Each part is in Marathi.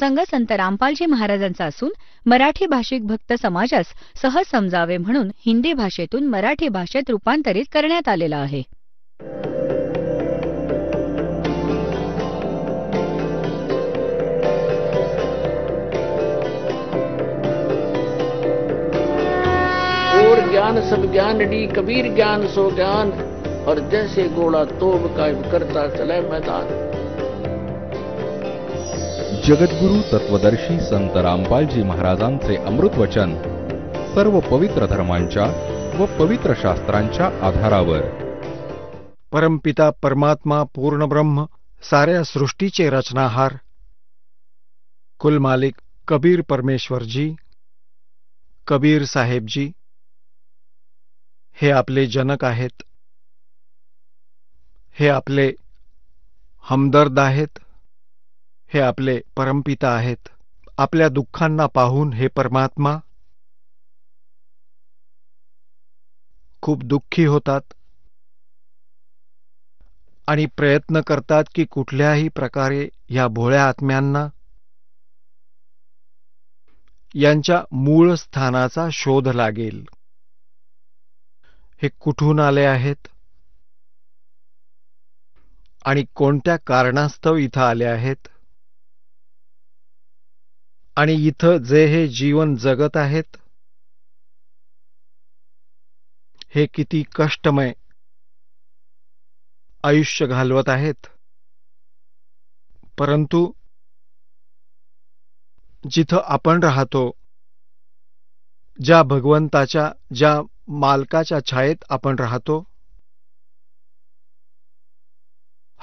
सत्संग संत रामपालजी महाराजांचा असून मराठी भाषिक भक्त समाजास सहज समजावे म्हणून हिंदी भाषेतून मराठी भाषेत रूपांतरित करण्यात आलेला आहे ज्ञान सब ज्ञान डी कबीर ज्ञान सो ज्ञान और जैसे गोडा तोब का करता चले मैदान जगद्गुरु तत्वदर्शी संत रामपालजी महाराजांचे अमृत सर्व पवित्र धर्मांच्या व पवित्र शास्त्रांच्या आधारावर परमपिता परमात्मा पूर्ण ब्रह्म साऱ्या सृष्टीचे रचनाहार कुलमालिक कबीर परमेश्वरजी कबीर साहेबजी हे आपले जनक आहेत हे आपले हमदर्द आहेत हे आपले परमपिता आहेत आपल्या दुःखांना पाहून हे परमात्मा खूप दुःखी होतात आणि प्रयत्न करतात की कुठल्याही प्रकारे या भोळ्या आत्म्यांना यांच्या मूळ स्थानाचा शोध लागेल हे कुठून आले आहेत आणि कोणत्या कारणास्तव इथं आले आहेत आणि इथं जे हे जीवन जगत आहेत हे किती कष्टमय आयुष्य घालवत आहेत परंतु जिथं आपण राहतो ज्या भगवंताच्या ज्या मालकाच्या छायेत आपण राहतो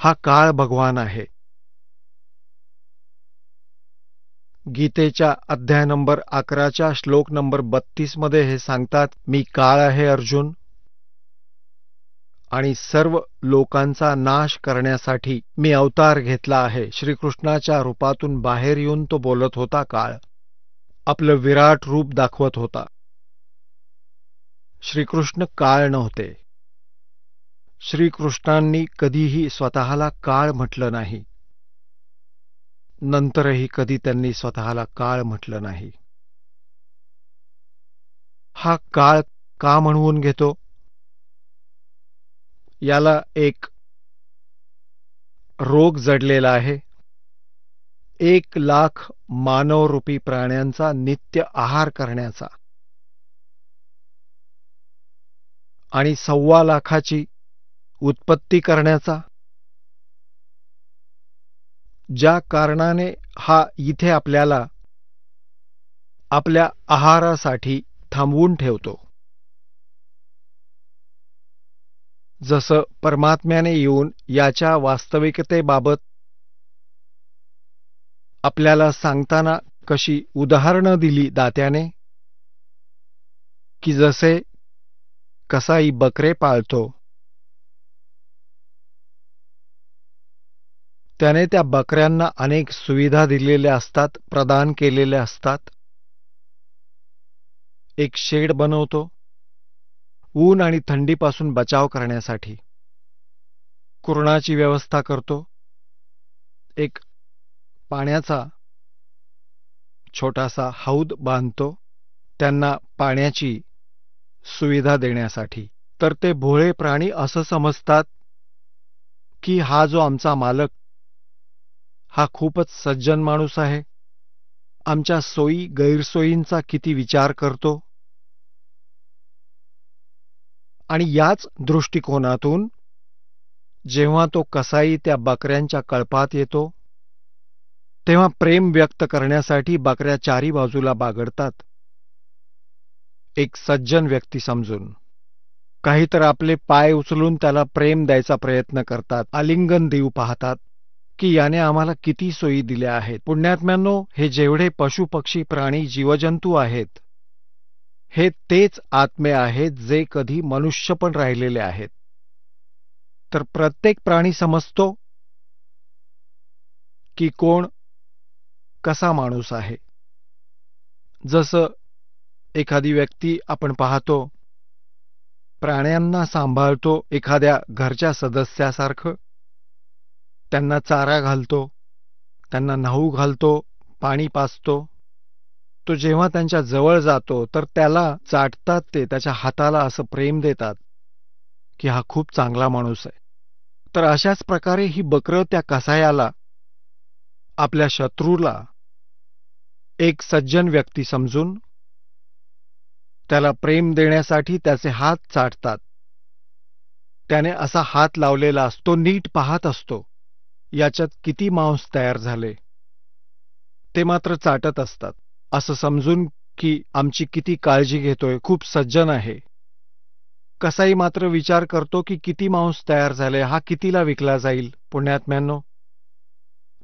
हा काळ भगवान आहे गीतेच्या अध्याय नंबर अकराच्या श्लोक नंबर बत्तीस मध्ये हे सांगतात मी काळ आहे अर्जुन आणि सर्व लोकांचा नाश करण्यासाठी मी अवतार घेतला आहे श्रीकृष्णाच्या रूपातून बाहेर येऊन तो बोलत होता काळ आपलं विराट रूप दाखवत होता श्रीकृष्ण काळ नव्हते श्रीकृष्णांनी कधीही स्वतःला काळ म्हटलं नाही नंतरही कधी त्यांनी स्वतःला काळ म्हटलं नाही हा काळ का म्हणवून घेतो याला एक रोग जडलेला आहे एक लाख मानवरूपी प्राण्यांचा नित्य आहार करण्याचा आणि सव्वा लाखाची उत्पत्ती करण्याचा ज्या कारणाने हा इथे आपल्याला आपल्या आहारासाठी थांबवून ठेवतो जसं परमात्म्याने येऊन याच्या वास्तविकतेबाबत आपल्याला सांगताना कशी उदाहरणं दिली दात्याने की जसे कसाई बकरे पाळतो त्याने त्या बकऱ्यांना अनेक सुविधा दिलेल्या असतात प्रदान केलेल्या असतात एक शेड बनवतो ऊन आणि थंडीपासून बचाव करण्यासाठी कुरणाची व्यवस्था करतो एक पाण्याचा छोटासा हौद बांधतो त्यांना पाण्याची सुविधा देण्यासाठी तर ते भोळे प्राणी असं समजतात की हा जो आमचा मालक हा खूपच सज्जन माणूस आहे आमच्या सोयी गैरसोयींचा किती विचार करतो आणि याच दृष्टिकोनातून जेव्हा तो कसाई त्या बकऱ्यांच्या कळपात येतो तेव्हा प्रेम व्यक्त करण्यासाठी बकऱ्या चारी बाजूला बागडतात एक सज्जन व्यक्ती समजून काहीतर आपले पाय उचलून त्याला प्रेम द्यायचा प्रयत्न करतात आलिंगन देऊ पाहतात की याने आम्हाला किती सोयी दिल्या आहेत पुण्यात्म्यांनो हे जेवढे पशु पक्षी प्राणी जीवजंतू आहेत हे तेच आत्मे आहेत जे कधी मनुष्य पण राहिलेले आहेत तर प्रत्येक प्राणी समजतो की कोण कसा माणूस आहे जसं एखादी व्यक्ती आपण पाहतो प्राण्यांना सांभाळतो एखाद्या घरच्या सदस्यासारखं त्यांना चारा घालतो त्यांना न्हाऊ घालतो पाणी पाचतो तो जेव्हा त्यांच्या जवळ जातो तर त्याला चाटतात ते त्याच्या हाताला असं प्रेम देतात की हा खूप चांगला माणूस आहे तर अशाच प्रकारे ही बकरं त्या कसायाला आपल्या शत्रूला एक सज्जन व्यक्ती समजून त्याला प्रेम देण्यासाठी त्याचे हात चाटतात त्याने असा हात लावलेला असतो नीट पाहत असतो याच्यात किती मांस तयार झाले ते मात्र चाटत असतात असं समजून की आमची किती काळजी घेतोय खूप सज्जन आहे कसाही मात्र विचार करतो की किती मांस तयार झाले हा कितीला विकला जाईल पुण्यात्म्यांनो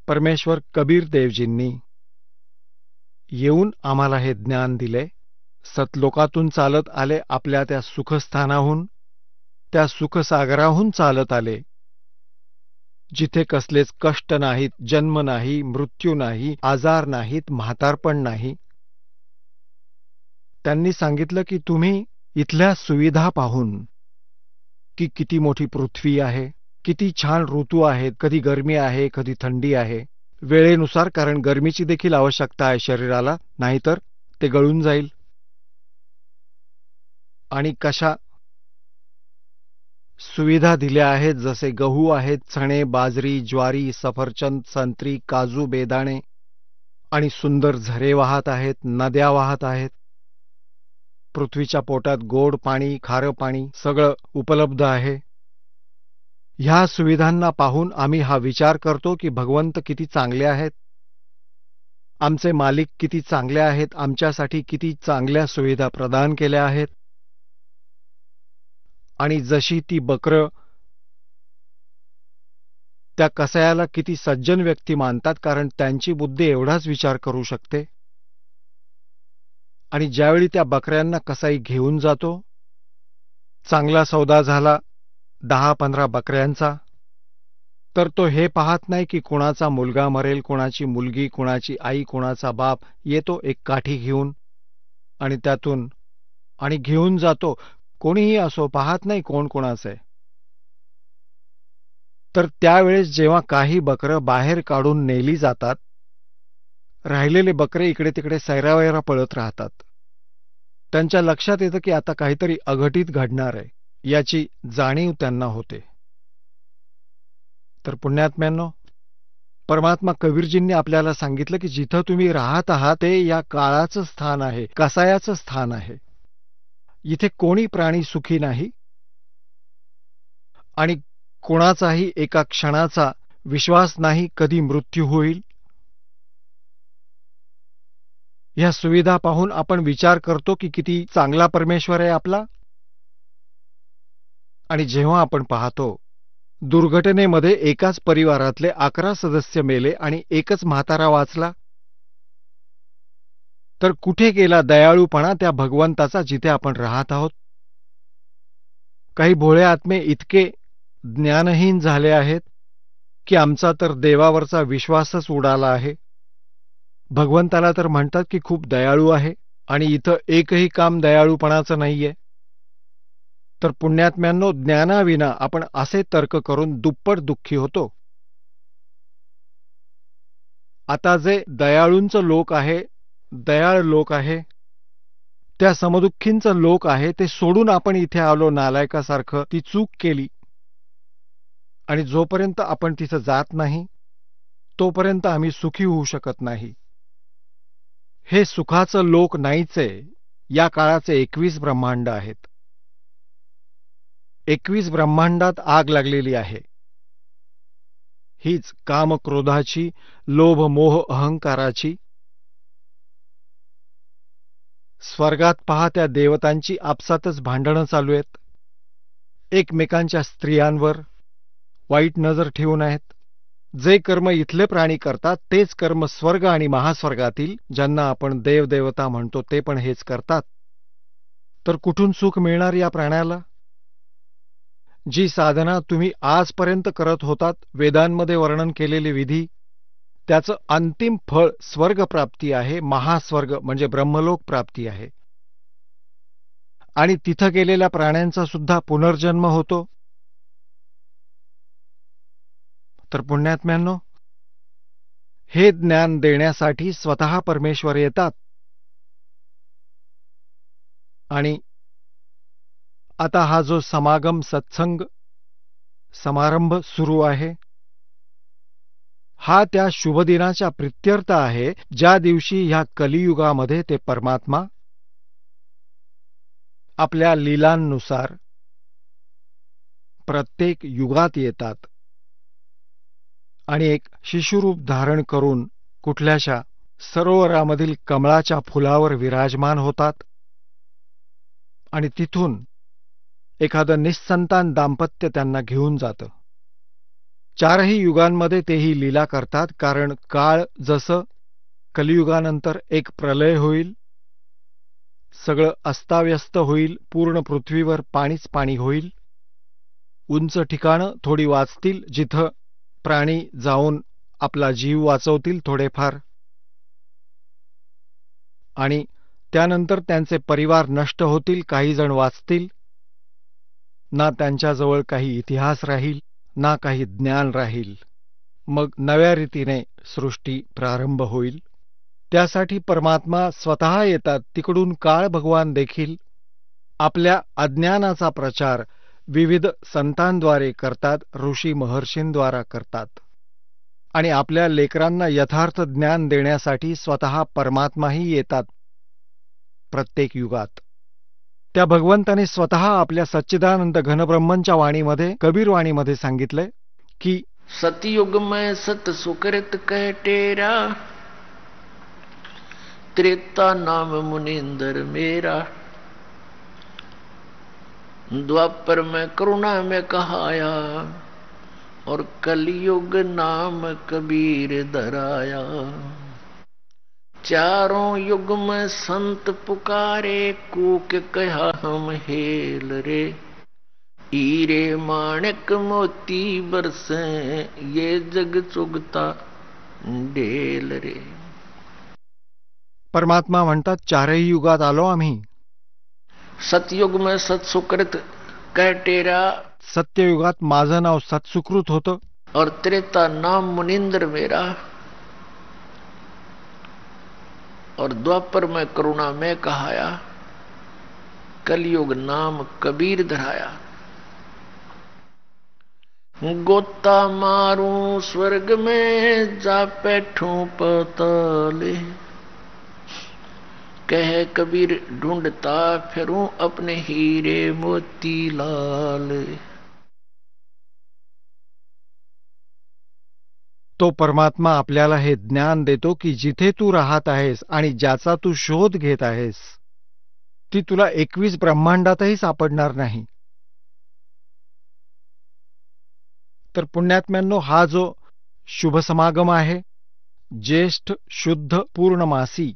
परमेश्वर कबीर देवजींनी येऊन आम्हाला हे ज्ञान दिले सतलोकातून चालत आले आपल्या त्या सुखस्थानाहून त्या सुखसागराहून चालत आले जिथे कसलेच कष्ट नाहीत जन्म नाही मृत्यू नाही आजार नाहीत म्हातारपण नाही त्यांनी सांगितलं की तुम्ही इथल्या सुविधा पाहून की किती मोठी पृथ्वी आहे किती छान ऋतू आहेत कधी गर्मी आहे कधी थंडी आहे वेळेनुसार कारण गरमीची देखील आवश्यकता आहे शरीराला नाहीतर ते गळून जाईल आणि कशा सुविधा दिल्या आहेत जसे गहू आहेत चणे बाजरी ज्वारी सफरचंद संत्री काजू बेदाणे आणि सुंदर झरे वाहत आहेत नद्या वाहत आहेत पृथ्वीच्या पोटात गोड पाणी खारं पाणी सगळं उपलब्ध आहे ह्या सुविधांना पाहून आम्ही हा विचार करतो की भगवंत किती चांगले आहेत आमचे मालिक किती चांगले आहेत आमच्यासाठी किती चांगल्या सुविधा प्रदान केल्या आहेत आणि जशी ती बकरं त्या कसायाला किती सज्जन व्यक्ती मानतात कारण त्यांची बुद्धी एवढाच विचार करू शकते आणि ज्यावेळी त्या बकऱ्यांना कसाई घेऊन जातो चांगला सौदा झाला दहा पंधरा बकऱ्यांचा तर तो हे पाहत नाही की कोणाचा मुलगा मरेल कोणाची मुलगी कोणाची आई कोणाचा बाप येतो एक काठी घेऊन आणि त्यातून आणि घेऊन जातो कोणीही असो पाहत नाही कोण आहे तर त्यावेळेस जेव्हा काही बकरं बाहेर काढून नेली जातात राहिलेले बकरे इकडे तिकडे सैरावैरा पळत राहतात त्यांच्या लक्षात येतं की आता काहीतरी अघटित घडणार आहे याची जाणीव त्यांना होते तर पुण्यात्म्यांनो परमात्मा कबीरजींनी आपल्याला सांगितलं की जिथं तुम्ही राहत आहात ते या काळाचं स्थान आहे कसायाचं स्थान आहे इथे कोणी प्राणी सुखी नाही आणि कोणाचाही एका क्षणाचा विश्वास नाही कधी मृत्यू होईल या सुविधा पाहून आपण विचार करतो की किती चांगला परमेश्वर आहे आपला आणि जेव्हा आपण पाहतो दुर्घटनेमध्ये एकाच परिवारातले अकरा सदस्य मेले आणि एकच म्हातारा वाचला तर कुठे केला दयाळूपणा त्या भगवंताचा जिथे आपण राहत आहोत काही भोळे आत्मे इतके ज्ञानहीन झाले आहेत की आमचा तर देवावरचा विश्वासच उडाला आहे भगवंताला तर म्हणतात की खूप दयाळू आहे आणि इथं एकही काम दयाळूपणाचं नाहीये तर पुण्यात्म्यांनो ज्ञानाविना आपण असे तर्क करून दुप्पट दुःखी होतो आता जे दयाळूंचं लोक आहे दयाळ लोक आहे त्या समदुःखींचं लोक आहे ते सोडून आपण इथे आलो नालायकासारखं ती चूक केली आणि जोपर्यंत आपण तिथं जात नाही तोपर्यंत आम्ही सुखी होऊ शकत नाही हे सुखाचं लोक नाहीचे या काळाचे एकवीस ब्रह्मांड आहेत एकवीस ब्रह्मांडात आग लागलेली आहे हीच काम क्रोधाची लोभ मोह अहंकाराची स्वर्गात पहा त्या देवतांची आपसातच भांडणं चालू आहेत एकमेकांच्या स्त्रियांवर वाईट नजर ठेवून आहेत जे कर्म इथले प्राणी करतात तेच कर्म स्वर्ग आणि महास्वर्गातील ज्यांना आपण देवदेवता म्हणतो ते पण हेच करतात तर कुठून सुख मिळणार या प्राण्याला जी साधना तुम्ही आजपर्यंत करत होतात वेदांमध्ये वर्णन केलेली विधी त्याचं अंतिम फळ स्वर्गप्राप्ती आहे महास्वर्ग म्हणजे ब्रह्मलोक प्राप्ती आहे आणि तिथं गेलेल्या प्राण्यांचा सुद्धा पुनर्जन्म होतो तर पुण्यात्म्यांनो हे ज्ञान देण्यासाठी स्वतः परमेश्वर येतात आणि आता हा जो समागम सत्संग समारंभ सुरू आहे हा त्या शुभदिनाचा प्रित्यर्थ आहे ज्या दिवशी ह्या कलियुगामध्ये ते परमात्मा आपल्या लीलांनुसार प्रत्येक युगात येतात आणि एक शिशुरूप धारण करून कुठल्याशा सरोवरामधील कमळाच्या फुलावर विराजमान होतात आणि तिथून एखादं निसंतान दाम्पत्य त्यांना घेऊन जातं चारही युगांमध्ये तेही लीला करतात कारण काळ जसं कलियुगानंतर एक प्रलय होईल सगळं अस्ताव्यस्त होईल पूर्ण पृथ्वीवर पाणीच पाणी होईल उंच ठिकाणं थोडी वाचतील जिथं प्राणी जाऊन आपला जीव वाचवतील थोडेफार आणि त्यानंतर त्यांचे परिवार नष्ट होतील काही जण वाचतील ना त्यांच्याजवळ काही इतिहास राहील ना काही ज्ञान राहील मग नव्या रीतीने सृष्टी प्रारंभ होईल त्यासाठी परमात्मा स्वतः येतात तिकडून काळ भगवान देखील आपल्या अज्ञानाचा प्रचार विविध संतांद्वारे करतात ऋषी महर्षींद्वारा करतात आणि आपल्या लेकरांना यथार्थ ज्ञान देण्यासाठी स्वतः परमात्माही येतात प्रत्येक युगात त्या भगवंताने स्वतः आपल्या सच्चिदानंद घनब्रह्मनच्या वाणीमध्ये कबीर वाणीमध्ये सांगितलंय की सतयुग में सत सुकृत कह त्रेता नाम मुनिंदर मेरा द्वापर मैं करुणा में कहाया और कलयुग नाम कबीर धराया चारों युग में संत पुकारे कूक कहा हम हेल रे हीरे माणक मोती बरसे ये जग चुगता डेल रे परमात्मा म्हणतात चारही युगात आलो आम्ही सतयुग में सत्सुकृत कैटेरा सत्ययुगात माझं नाव सत्सुकृत होतं और त्रेता नाम मुनिंद्र मेरा और द्वापर में करुणा में कहाया कलयुग नाम कबीर धराया गोता मारू स्वर्ग में जा बैठू पताले कह कबीर ढूंढता फिरूं अपने हीरे मोती लाल तो परमात्मा आपल्याला हे ज्ञान देतो की जिथे तू राहत आहेस आणि ज्याचा तू शोध घेत आहेस ती तुला एकवीस ब्रह्मांडातही सापडणार नाही तर पुण्यात्म्यांनो हा जो शुभसमागम आहे ज्येष्ठ शुद्ध पूर्णमासी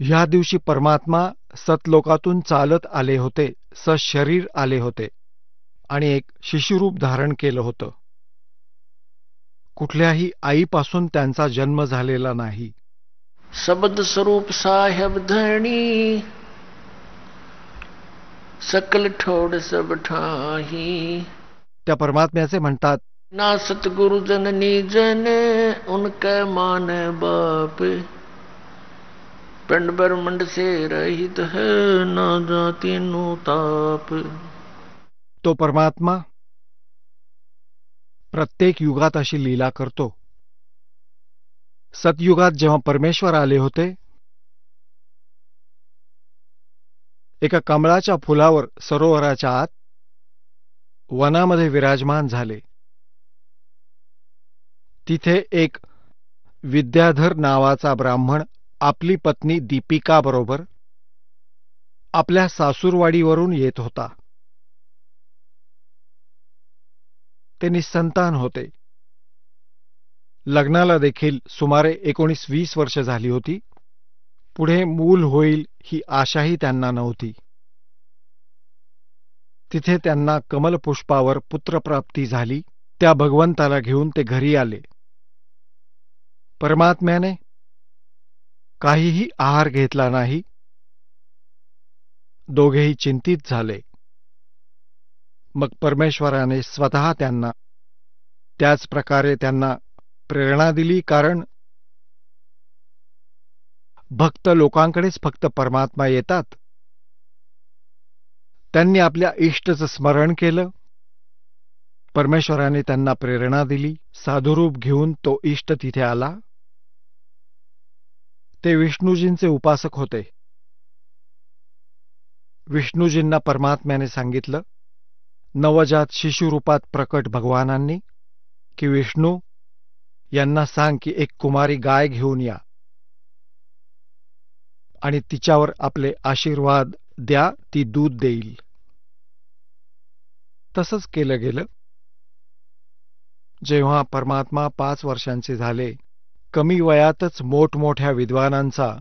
ह्या दिवशी परमात्मा सतलोकातून चालत आले होते सशरीर आले होते आणि एक शिशुरूप धारण केलं होतं कुठल्याही आईपासून त्यांचा जन्म झालेला नाही शब्द स्वरूप साहेब धणी सकल ठोड सब ठाही त्या परमात्म्याचे म्हणतात ना सतगुरु जननी जन उनक मान बाप पिंड ब्रह्मंड से रहित है ना जाती नो ताप तो परमात्मा प्रत्येक युगात अशी लीला करतो सतयुगात जेव्हा परमेश्वर आले होते एका कमळाच्या फुलावर सरोवराच्या आत वनामध्ये विराजमान झाले तिथे एक विद्याधर नावाचा ब्राह्मण आपली पत्नी दीपिका बरोबर आपल्या सासूरवाडीवरून येत होता ते निसंतान होते लग्नाला देखील सुमारे एकोणीस वीस वर्ष झाली होती पुढे मूल होईल ही आशाही त्यांना नव्हती तिथे त्यांना कमलपुष्पावर पुत्रप्राप्ती झाली त्या भगवंताला घेऊन ते घरी आले परमात्म्याने काहीही आहार घेतला नाही दोघेही चिंतित झाले मग परमेश्वराने स्वतः त्यांना त्याच प्रकारे त्यांना प्रेरणा दिली कारण भक्त लोकांकडेच फक्त परमात्मा येतात त्यांनी आपल्या इष्टचं स्मरण केलं परमेश्वराने त्यांना प्रेरणा दिली साधुरूप घेऊन तो इष्ट तिथे आला ते विष्णूजींचे उपासक होते विष्णूजींना परमात्म्याने सांगितलं नवजात शिशुरूपात प्रकट भगवानांनी की विष्णू यांना सांग की एक कुमारी गाय घेऊन या आणि तिच्यावर आपले आशीर्वाद द्या ती दूध देईल तसंच केलं गेलं जेव्हा परमात्मा पाच वर्षांचे झाले कमी वयातच मोठमोठ्या विद्वानांचा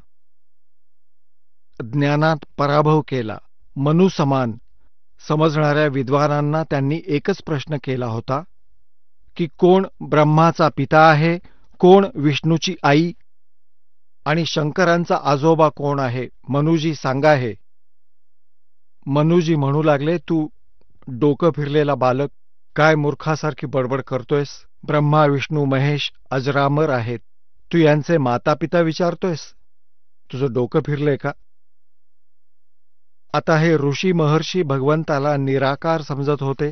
ज्ञानात पराभव केला मनुसमान समजणाऱ्या विद्वानांना त्यांनी एकच प्रश्न केला होता की कोण ब्रह्माचा पिता आहे कोण विष्णूची आई आणि शंकरांचा आजोबा कोण आहे मनुजी सांगा हे मनुजी म्हणू लागले तू डोकं फिरलेला बालक काय मूर्खासारखी बडबड करतोयस ब्रह्मा विष्णू महेश अजरामर आहेत तू यांचे मातापिता विचारतोयस तुझं डोकं फिरलंय का आता हे ऋषी महर्षी भगवंताला निराकार समजत होते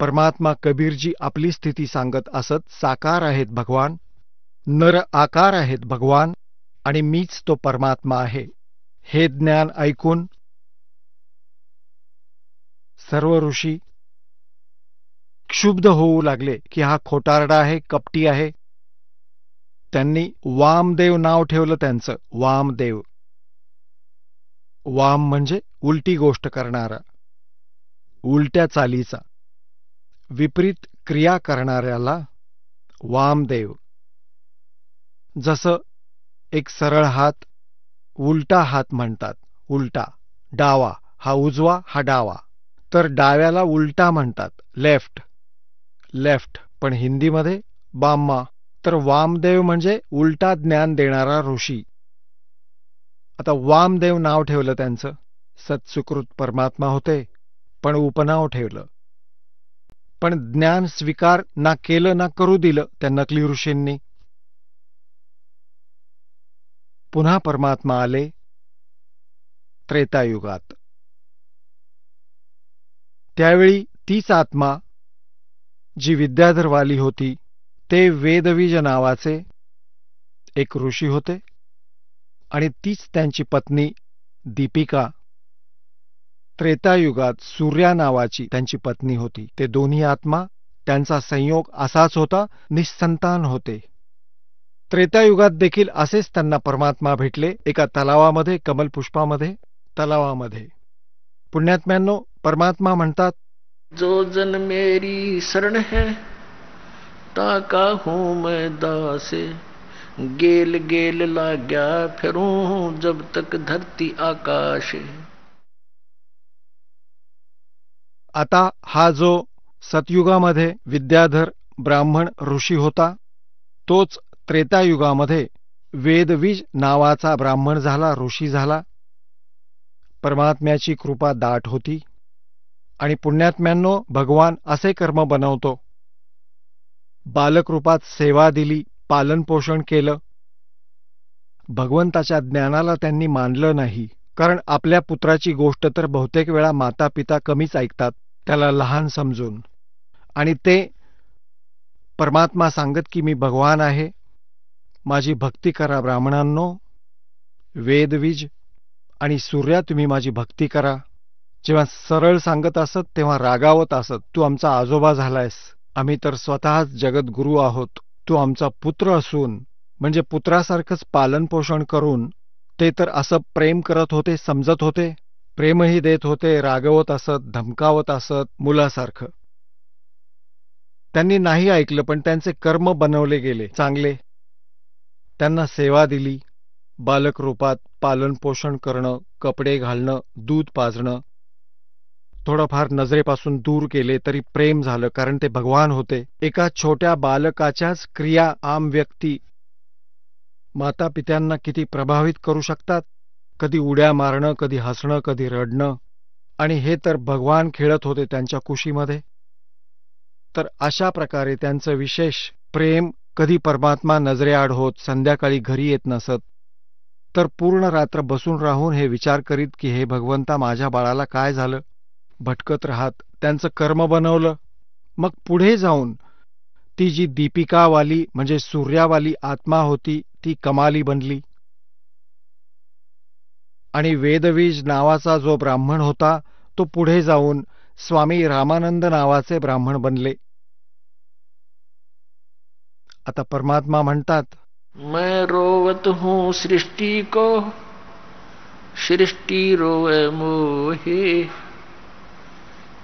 परमात्मा कबीरजी आपली स्थिती सांगत असत साकार आहेत भगवान नर आकार आहेत भगवान आणि मीच तो परमात्मा आहे हे ज्ञान ऐकून सर्व ऋषी क्षुब्ध होऊ लागले की हा खोटारडा आहे कपटी आहे त्यांनी वामदेव नाव ठेवलं त्यांचं वामदेव वाम म्हणजे उलटी गोष्ट करणारा उलट्या चालीचा विपरीत क्रिया करणाऱ्याला वामदेव जसं एक सरळ हात उलटा हात म्हणतात उलटा डावा हा उजवा हा डावा तर डाव्याला उलटा म्हणतात लेफ्ट लेफ्ट पण हिंदीमध्ये बाम्मा तर वामदेव म्हणजे उलटा ज्ञान देणारा ऋषी आता वामदेव नाव ठेवलं त्यांचं सत्सुकृत परमात्मा होते पण उपनाव ठेवलं पण ज्ञान स्वीकार ना केलं ना करू दिलं त्या नकली ऋषींनी पुन्हा परमात्मा आले त्रेतायुगात त्यावेळी तीच आत्मा जी विद्याधरवाली होती ते वेदवीज नावाचे एक ऋषी होते आणि तीच त्यांची पत्नी दीपिका त्रेतायुगात सूर्या नावाची त्यांची पत्नी होती ते दोन्ही आत्मा त्यांचा संयोग असाच होता निसंतान होते त्रेतायुगात देखील असेच त्यांना परमात्मा भेटले एका तलावामध्ये कमलपुष्पामध्ये तलावामध्ये पुण्यात्म्यांनो परमात्मा म्हणतात जो जन मेरी शरण है ताका हूं मैं दासे गेल गेल लाग्या फिरों जब तक धरती आकाश आता हा जो सतयुगामध्ये विद्याधर ब्राह्मण ऋषी होता तोच त्रेतायुगामध्ये वेदवीज नावाचा ब्राह्मण झाला ऋषी झाला परमात्म्याची कृपा दाट होती आणि पुण्यात्म्यांनो भगवान असे कर्म बनवतो बालकृपात सेवा दिली पालनपोषण केलं भगवंताच्या ज्ञानाला त्यांनी मानलं नाही कारण आपल्या पुत्राची गोष्ट तर बहुतेक वेळा माता पिता कमीच ऐकतात त्याला लहान समजून आणि ते परमात्मा सांगत की मी भगवान आहे माझी भक्ती करा ब्राह्मणांनो वेदवीज आणि सूर्या तुम्ही माझी भक्ती करा जेव्हा सरळ सांगत असत तेव्हा रागावत असत तू आमचा आजोबा झालायस आम्ही तर स्वतःच जगद्गुरू आहोत तू आमचा पुत्र असून म्हणजे पुत्रासारखंच पालनपोषण करून ते तर असं प्रेम करत होते समजत होते प्रेमही देत होते रागवत असत धमकावत असत मुलासारखं त्यांनी नाही ऐकलं पण त्यांचे कर्म बनवले गेले चांगले त्यांना सेवा दिली बालक बालकरूपात पालनपोषण करणं कपडे घालणं दूध पाजणं थोडंफार नजरेपासून दूर केले तरी प्रेम झालं कारण ते भगवान होते एका छोट्या बालकाच्याच क्रिया आम व्यक्ती माता पित्यांना किती प्रभावित करू शकतात कधी उड्या मारणं कधी हसणं कधी रडणं आणि हे तर भगवान खेळत होते त्यांच्या कुशीमध्ये तर अशा प्रकारे त्यांचं विशेष प्रेम कधी परमात्मा नजरेआड होत संध्याकाळी घरी येत नसत तर पूर्ण रात्र बसून राहून हे विचार करीत की हे भगवंता माझ्या बाळाला काय झालं भटकत राहत त्यांचं कर्म बनवलं मग पुढे जाऊन ती जी दीपिकावाली म्हणजे सूर्यावाली आत्मा होती ती कमाली बनली आणि वेदवीज नावाचा जो ब्राह्मण होता तो पुढे जाऊन स्वामी रामानंद नावाचे ब्राह्मण बनले आता परमात्मा म्हणतात मैं रोवत हूं सृष्टी को सृष्टी रोवे मोहे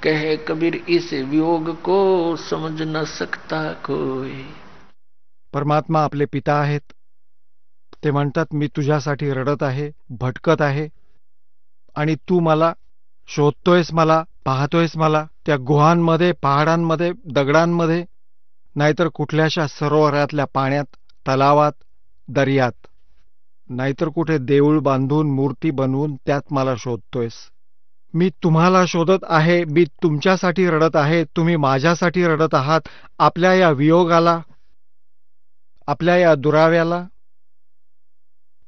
कह कबीर इस वियोग को समझ न सकता कोई परमात्मा आपले पिता आहेत ते म्हणतात मी तुझ्यासाठी रडत आहे भटकत आहे आणि तू मला शोधतोयस मला पाहतोयस मला त्या गुहांमध्ये पहाडांमध्ये दगडांमध्ये नाहीतर कुठल्याशा सरोवरातल्या पाण्यात तलावात दर्यात नाहीतर कुठे देऊळ बांधून मूर्ती बनवून त्यात मला शोधतोयस मी तुम्हाला शोधत आहे मी तुमच्यासाठी रडत आहे तुम्ही माझ्यासाठी रडत आहात आपल्या या वियोगाला आपल्या या दुराव्याला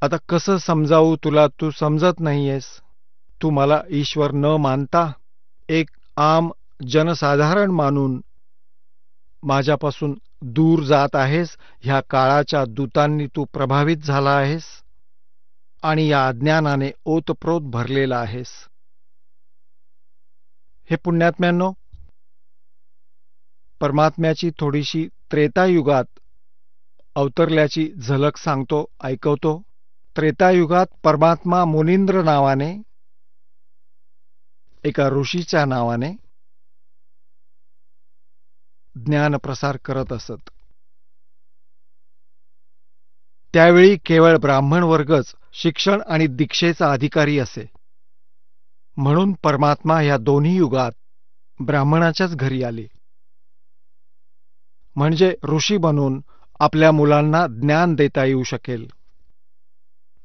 आता कसं समजावू तुला तू समजत नाहीयेस तू मला ईश्वर न मानता एक आम जनसाधारण मानून माझ्यापासून दूर जात आहेस ह्या काळाच्या दूतांनी तू प्रभावित झाला आहेस आणि या अज्ञानाने ओतप्रोत भरलेला आहेस हे पुण्यात्म्यांनो परमात्म्याची थोडीशी त्रेतायुगात अवतरल्याची झलक सांगतो ऐकवतो त्रेतायुगात परमात्मा मुनिंद्र नावाने एका ऋषीच्या नावाने ज्ञान प्रसार करत असत त्यावेळी केवळ ब्राह्मण वर्गच शिक्षण आणि दीक्षेचा अधिकारी असे म्हणून परमात्मा या दोन्ही युगात ब्राह्मणाच्याच घरी आले म्हणजे ऋषी बनून आपल्या मुलांना ज्ञान देता येऊ शकेल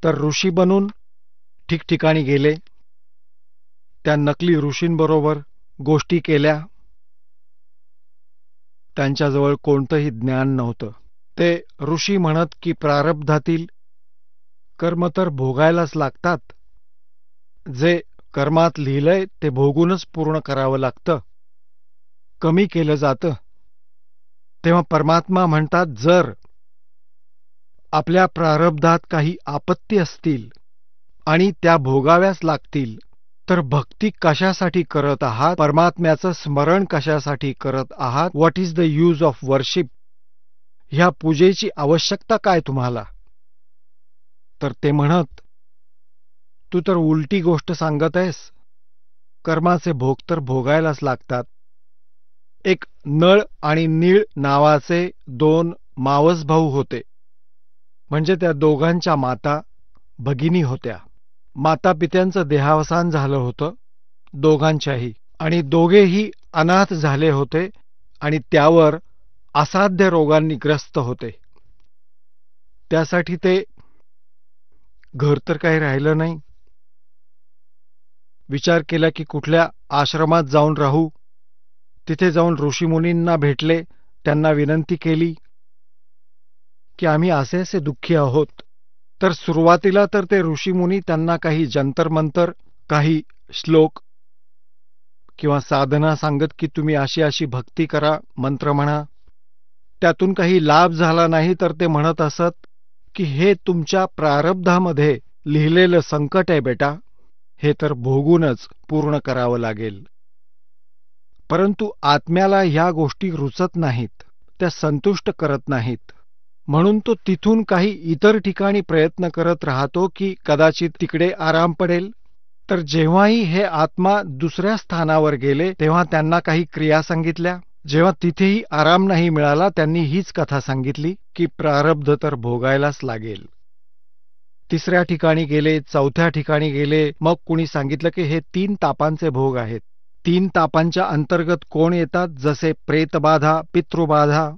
तर ऋषी बनून ठिकठिकाणी गेले त्या नकली ऋषींबरोबर गोष्टी केल्या त्यांच्याजवळ कोणतंही ज्ञान नव्हतं ते ऋषी म्हणत की प्रारब्धातील कर्म तर भोगायलाच लागतात जे कर्मात लिहिलंय ते भोगूनच पूर्ण करावं लागतं कमी केलं जातं तेव्हा परमात्मा म्हणतात जर आपल्या प्रारब्धात काही आपत्ती असतील आणि त्या भोगाव्यास लागतील तर भक्ती कशासाठी करत आहात परमात्म्याचं स्मरण कशासाठी करत आहात what is the use of worship ह्या पूजेची आवश्यकता काय तुम्हाला तर ते म्हणत तू तर उलटी गोष्ट सांगत आहेस कर्माचे भोग तर भोगायलाच लागतात एक नळ आणि नीळ नावाचे दोन मावस भाऊ होते म्हणजे त्या दोघांच्या माता भगिनी होत्या माता पित्यांचं देहावसान झालं होतं दोघांच्याही आणि दोघेही अनाथ झाले होते आणि त्यावर असाध्य रोगांनी ग्रस्त होते त्यासाठी ते घर तर काही राहिलं नाही विचार केला की कुठल्या आश्रमात जाऊन राहू तिथे जाऊन ऋषीमुनींना भेटले त्यांना विनंती केली की आम्ही असे असे दुःखी आहोत तर सुरुवातीला तर ते ऋषीमुनी त्यांना काही जंतरमंतर काही श्लोक किंवा साधना सांगत की तुम्ही अशी अशी भक्ती करा मंत्र म्हणा त्यातून काही लाभ झाला नाही तर ते म्हणत असत की हे तुमच्या प्रारब्धामध्ये लिहिलेलं संकट आहे बेटा हे तर भोगूनच पूर्ण करावं लागेल परंतु आत्म्याला ह्या गोष्टी रुचत नाहीत त्या संतुष्ट करत नाहीत म्हणून तो तिथून काही इतर ठिकाणी प्रयत्न करत राहतो की कदाचित तिकडे आराम पडेल तर जेव्हाही हे आत्मा दुसऱ्या स्थानावर गेले तेव्हा त्यांना काही क्रिया सांगितल्या जेव्हा तिथेही आराम नाही मिळाला त्यांनी हीच कथा सांगितली की प्रारब्ध तर भोगायलाच लागेल तिसऱ्या ठिकाणी गेले चौथ्या ठिकाणी गेले मग कुणी सांगितलं की हे तीन तापांचे भोग आहेत तीन तापांच्या अंतर्गत कोण येतात जसे प्रेतबाधा पितृबाधा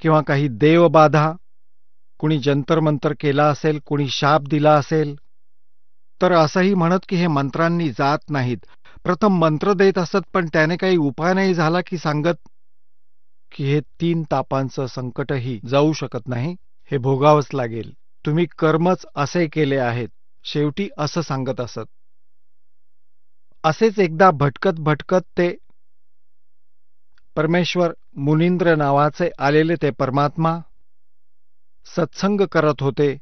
किंवा काही देवबाधा कुणी जंतरमंतर केला असेल कुणी शाप दिला असेल तर असंही म्हणत की हे मंत्रांनी जात नाहीत प्रथम मंत्र देत असत पण त्याने काही उपाय नाही झाला की सांगत की हे तीन तापांचं संकटही जाऊ शकत नाही हे भोगावंच लागेल तुम्ही कर्मच असे केले आहेत शेवटी असं सांगत असत असेच एकदा भटकत भटकत ते परमेश्वर मुनिंद्र नावाचे आलेले ते परमात्मा सत्संग करत होते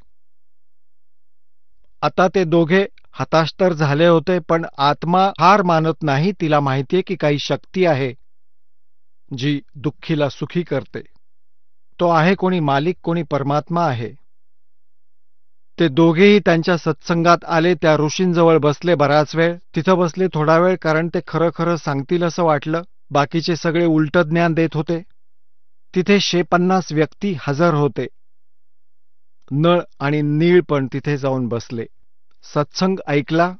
आता ते दोघे हताश तर झाले होते पण आत्मा हार मानत नाही तिला माहितीये की काही शक्ती आहे जी दुःखीला सुखी करते तो आहे कोणी मालिक कोणी परमात्मा आहे ते दोघेही त्यांच्या सत्संगात आले त्या ऋषींजवळ बसले बराच वेळ तिथं बसले थोडा वेळ कारण ते खरं खरं सांगतील असं वाटलं बाकीचे सगळे उलट ज्ञान देत होते तिथे शेपन्नास व्यक्ती हजर होते नळ आणि नीळ पण तिथे जाऊन बसले सत्संग ऐकला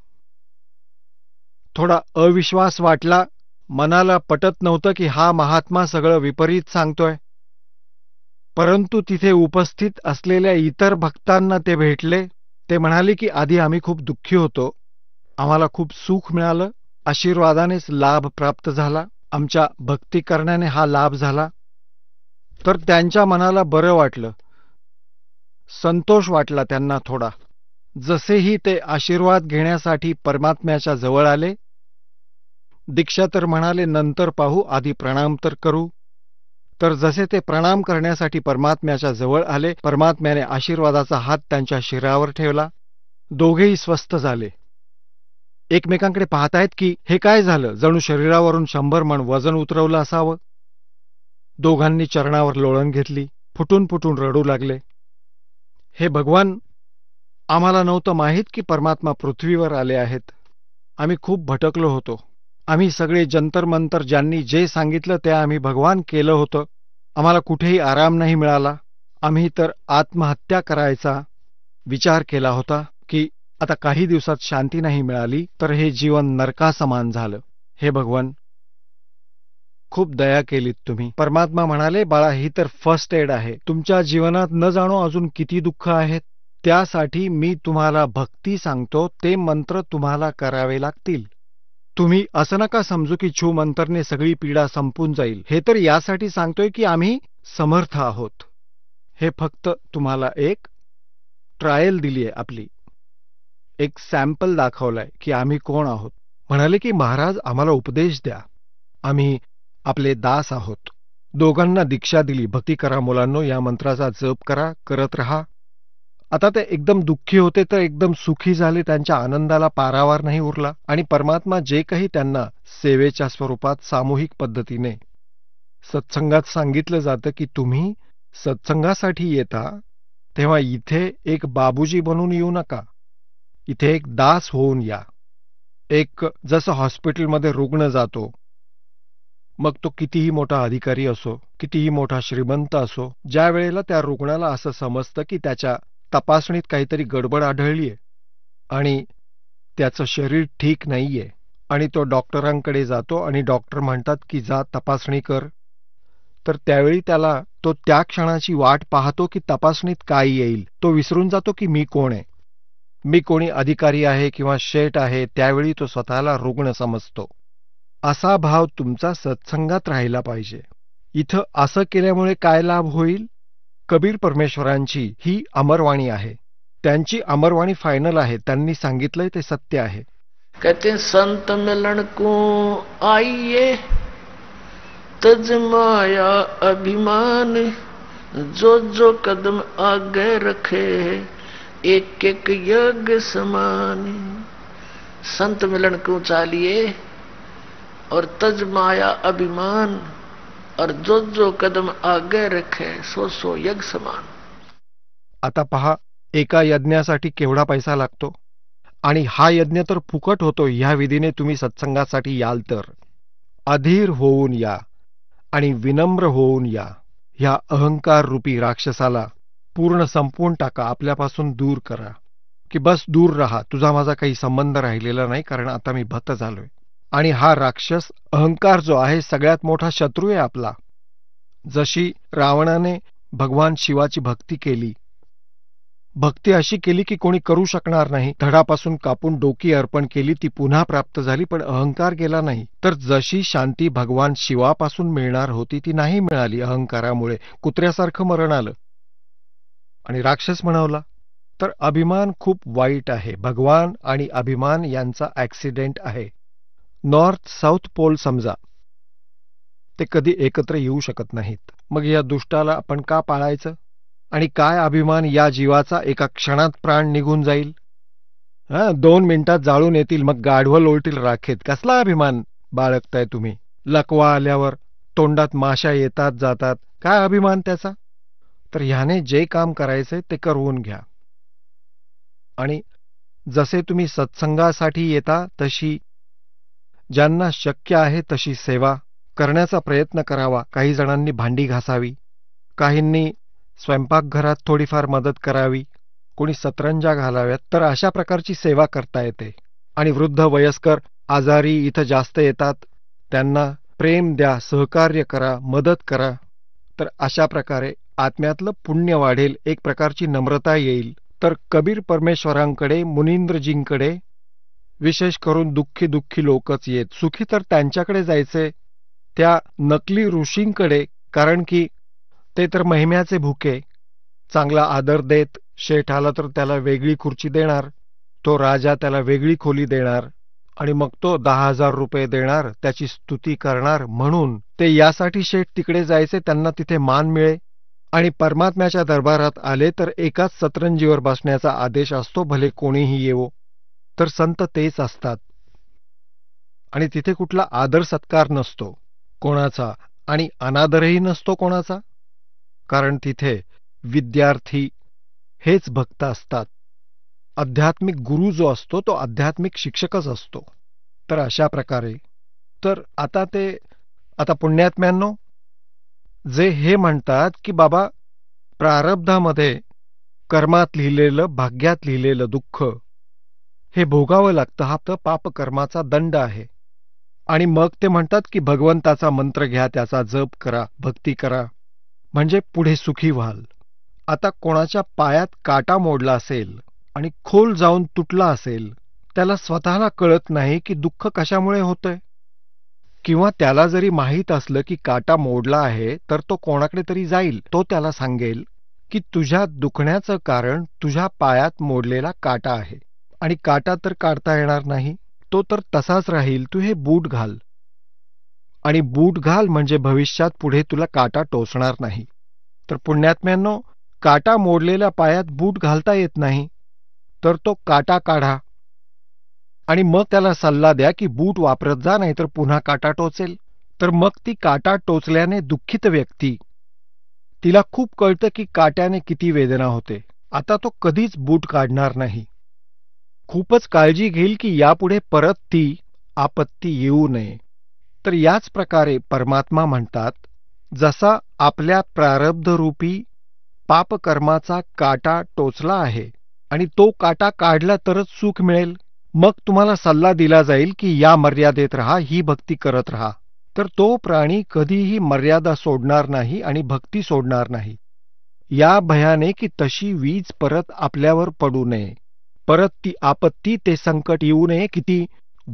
थोडा अविश्वास वाटला मनाला पटत नव्हतं की हा महात्मा सगळं विपरीत सांगतोय परंतु तिथे उपस्थित असलेल्या इतर भक्तांना ते भेटले ते म्हणाले की आधी आम्ही खूप दुःखी होतो आम्हाला खूप सुख मिळालं आशीर्वादानेच लाभ प्राप्त झाला आमच्या भक्ती करण्याने हा लाभ झाला तर त्यांच्या मनाला बरं वाटलं संतोष वाटला त्यांना थोडा जसेही ते आशीर्वाद घेण्यासाठी परमात्म्याच्या जवळ आले दीक्षा तर म्हणाले नंतर पाहू आधी प्रणाम तर करू तर जसे ते प्रणाम करण्यासाठी परमात्म्याच्या जवळ आले परमात्म्याने आशीर्वादाचा हात त्यांच्या शिरावर ठेवला दोघेही स्वस्थ झाले एकमेकांकडे पाहतायत की हे काय झालं जणू शरीरावरून शंभर मण वजन उतरवलं असावं दोघांनी चरणावर लोळण घेतली फुटून फुटून रडू लागले हे भगवान आम्हाला नव्हतं माहीत की परमात्मा पृथ्वीवर आले आहेत आम्ही खूप भटकलो होतो आम्ही सगळे जंतर मंतर ज्यांनी जे सांगितलं ते आम्ही भगवान केलं होतं आम्हाला कुठेही आराम नाही मिळाला आम्ही तर आत्महत्या करायचा विचार केला होता की आता काही दिवसात शांती नाही मिळाली तर हे जीवन नरकासमान झालं हे भगवान खूप दया केलीत तुम्ही परमात्मा म्हणाले बाळा ही तर फर्स्ट एड आहे तुमच्या जीवनात न जाणो अजून किती दुःख आहेत त्यासाठी मी तुम्हाला भक्ती सांगतो ते मंत्र तुम्हाला करावे लागतील तुम्ही असं नका समजू की छू मंतरने सगळी पीडा संपून जाईल हे तर यासाठी सांगतोय की आम्ही समर्थ आहोत हे फक्त तुम्हाला एक ट्रायल दिली आहे आपली एक सॅम्पल दाखवलाय की आम्ही कोण आहोत म्हणाले की महाराज आम्हाला उपदेश द्या आम्ही आपले दास आहोत दोघांना दीक्षा दिली भक्ती करा मुलांनो या मंत्राचा जप करा करत रहा आता ते एकदम दुःखी होते तर एकदम सुखी झाले त्यांच्या आनंदाला पारावार नाही उरला आणि परमात्मा जे काही त्यांना सेवेच्या स्वरूपात सामूहिक पद्धतीने सत्संगात सांगितलं जातं की तुम्ही सत्संगासाठी येता तेव्हा इथे एक बाबूजी बनून येऊ नका इथे एक दास होऊन या एक जसं हॉस्पिटलमध्ये रुग्ण जातो मग तो कितीही मोठा अधिकारी असो कितीही मोठा श्रीमंत असो ज्या वेळेला त्या रुग्णाला असं समजतं की त्याच्या तपासणीत काहीतरी गडबड आढळली आणि त्याचं शरीर ठीक नाहीये आणि तो डॉक्टरांकडे जातो आणि डॉक्टर म्हणतात की जा तपासणी कर तर त्यावेळी त्याला तो त्या क्षणाची वाट पाहतो की तपासणीत काय येईल तो विसरून जातो की मी कोण आहे मी कोणी अधिकारी आहे किंवा शेट आहे त्यावेळी तो स्वतःला रुग्ण समजतो असा भाव तुमचा सत्संगात राहिला पाहिजे इथं असं केल्यामुळे काय लाभ होईल कबीर परमेश्वरांची ही अमरवाणी आहे त्यांची अमरवाणी फायनल आहे त्यांनी सांगितलंय ते सत्य आहे कहते संत मिलन को आइए तजमाया अभिमान जो जो कदम आगे रखे एक एक यज्ञ समान संत मिलन को चालिए और तजमाया अभिमान और जो जो कदम आगे रखे सो सो यज्ञ समान आता पहा एका यज्ञासाठी केवढा पैसा लागतो आणि हा यज्ञ तर फुकट होतो ह्या विधीने तुम्ही सत्संगासाठी याल तर अधीर होऊन या आणि विनम्र होऊन या ह्या अहंकार रूपी राक्षसाला पूर्ण संपवून टाका आपल्यापासून दूर करा की बस दूर राहा तुझा माझा काही संबंध राहिलेला नाही कारण आता मी भत झालोय आणि हा राक्षस अहंकार जो आहे सगळ्यात मोठा शत्रू आहे आपला जशी रावणाने भगवान शिवाची भक्ती केली भक्ती अशी केली की कोणी करू शकणार नाही धडापासून कापून डोकी अर्पण केली ती पुन्हा प्राप्त झाली पण अहंकार गेला नाही तर जशी शांती भगवान शिवापासून मिळणार होती ती नाही मिळाली अहंकारामुळे कुत्र्यासारखं मरण आलं आणि राक्षस म्हणवला तर अभिमान खूप वाईट आहे भगवान आणि अभिमान यांचा ॲक्सिडेंट आहे नॉर्थ साऊथ पोल समजा ते कधी एकत्र येऊ शकत नाहीत मग या दुष्टाला आपण का पाळायचं आणि काय अभिमान या जीवाचा एका क्षणात प्राण निघून जाईल हा दोन मिनिटात जाळून येतील मग गाढवल लोळतील राखेत कसला अभिमान बाळगताय तुम्ही लकवा आल्यावर तोंडात माशा येतात जातात काय अभिमान त्याचा तर ह्याने जे काम करायचंय ते करवून घ्या आणि जसे तुम्ही सत्संगासाठी येता तशी ज्यांना शक्य आहे तशी सेवा करण्याचा प्रयत्न करावा काही जणांनी भांडी घासावी काहींनी स्वयंपाकघरात थोडीफार मदत करावी कोणी सतरंजा घालाव्यात तर अशा प्रकारची सेवा करता येते आणि वृद्ध वयस्कर आजारी इथं जास्त येतात त्यांना प्रेम द्या सहकार्य करा मदत करा तर अशा प्रकारे आत्म्यातलं पुण्य वाढेल एक प्रकारची नम्रता येईल तर कबीर परमेश्वरांकडे मुनिंद्रजींकडे विशेष करून दुःखी दुःखी लोकच येत सुखी तर त्यांच्याकडे जायचे त्या नकली ऋषींकडे कारण की ते तर महिम्याचे भुके चांगला आदर देत शेठ आला तर त्याला वेगळी खुर्ची देणार तो राजा त्याला वेगळी खोली देणार आणि मग तो दहा हजार रुपये देणार त्याची स्तुती करणार म्हणून ते यासाठी शेठ तिकडे जायचे त्यांना तिथे मान मिळे आणि परमात्म्याच्या दरबारात आले तर एकाच सतरंजीवर बसण्याचा आदेश असतो भले कोणीही येवो तर संत तेच असतात आणि तिथे कुठला आदर सत्कार नसतो कोणाचा आणि अनादरही नसतो कोणाचा कारण तिथे विद्यार्थी हेच भक्त असतात आध्यात्मिक गुरु जो असतो तो आध्यात्मिक शिक्षकच असतो तर अशा प्रकारे तर आता ते आता पुण्यात्म्यांनो जे हे म्हणतात की बाबा प्रारब्धामध्ये कर्मात लिहिलेलं भाग्यात लिहिलेलं दुःख हे भोगावं लागतं हा तर पापकर्माचा दंड आहे आणि मग ते म्हणतात की भगवंताचा मंत्र घ्या त्याचा जप करा भक्ती करा म्हणजे पुढे सुखी व्हाल आता कोणाच्या पायात काटा मोडला असेल आणि खोल जाऊन तुटला असेल त्याला स्वतःला कळत नाही की दुःख कशामुळे होतंय किंवा त्याला जरी माहीत असलं की काटा मोडला आहे तर तो कोणाकडे तरी जाईल तो त्याला सांगेल की तुझ्या दुखण्याचं कारण तुझ्या पायात मोडलेला काटा आहे आणि काटा तर काढता येणार नाही तो तर तसाच राहील तू हे बूट घाल आणि बूट घाल म्हणजे भविष्यात पुढे तुला काटा टोचणार नाही तर पुण्यात्म्यांनो काटा मोडलेल्या पायात बूट घालता येत नाही तर तो काटा काढा आणि मग त्याला सल्ला द्या की बूट वापरत जा नाही तर पुन्हा काटा टोचेल तर मग ती काटा टोचल्याने दुःखित व्यक्ती तिला खूप कळतं की काट्याने किती वेदना होते आता तो कधीच बूट काढणार नाही खूपच काळजी घेईल की यापुढे परत ती आपत्ती येऊ नये तर याच प्रकारे परमात्मा म्हणतात जसा आपल्या प्रारब्धरूपी पापकर्माचा काटा टोचला आहे आणि तो काटा काढला तरच सुख मिळेल मग तुम्हाला सल्ला दिला जाईल की या मर्यादेत राहा ही भक्ती करत राहा तर तो प्राणी कधीही मर्यादा सोडणार नाही आणि भक्ती सोडणार नाही या भयाने की तशी वीज परत आपल्यावर पडू नये परत ती आपत्ती ते संकट येऊ नये किती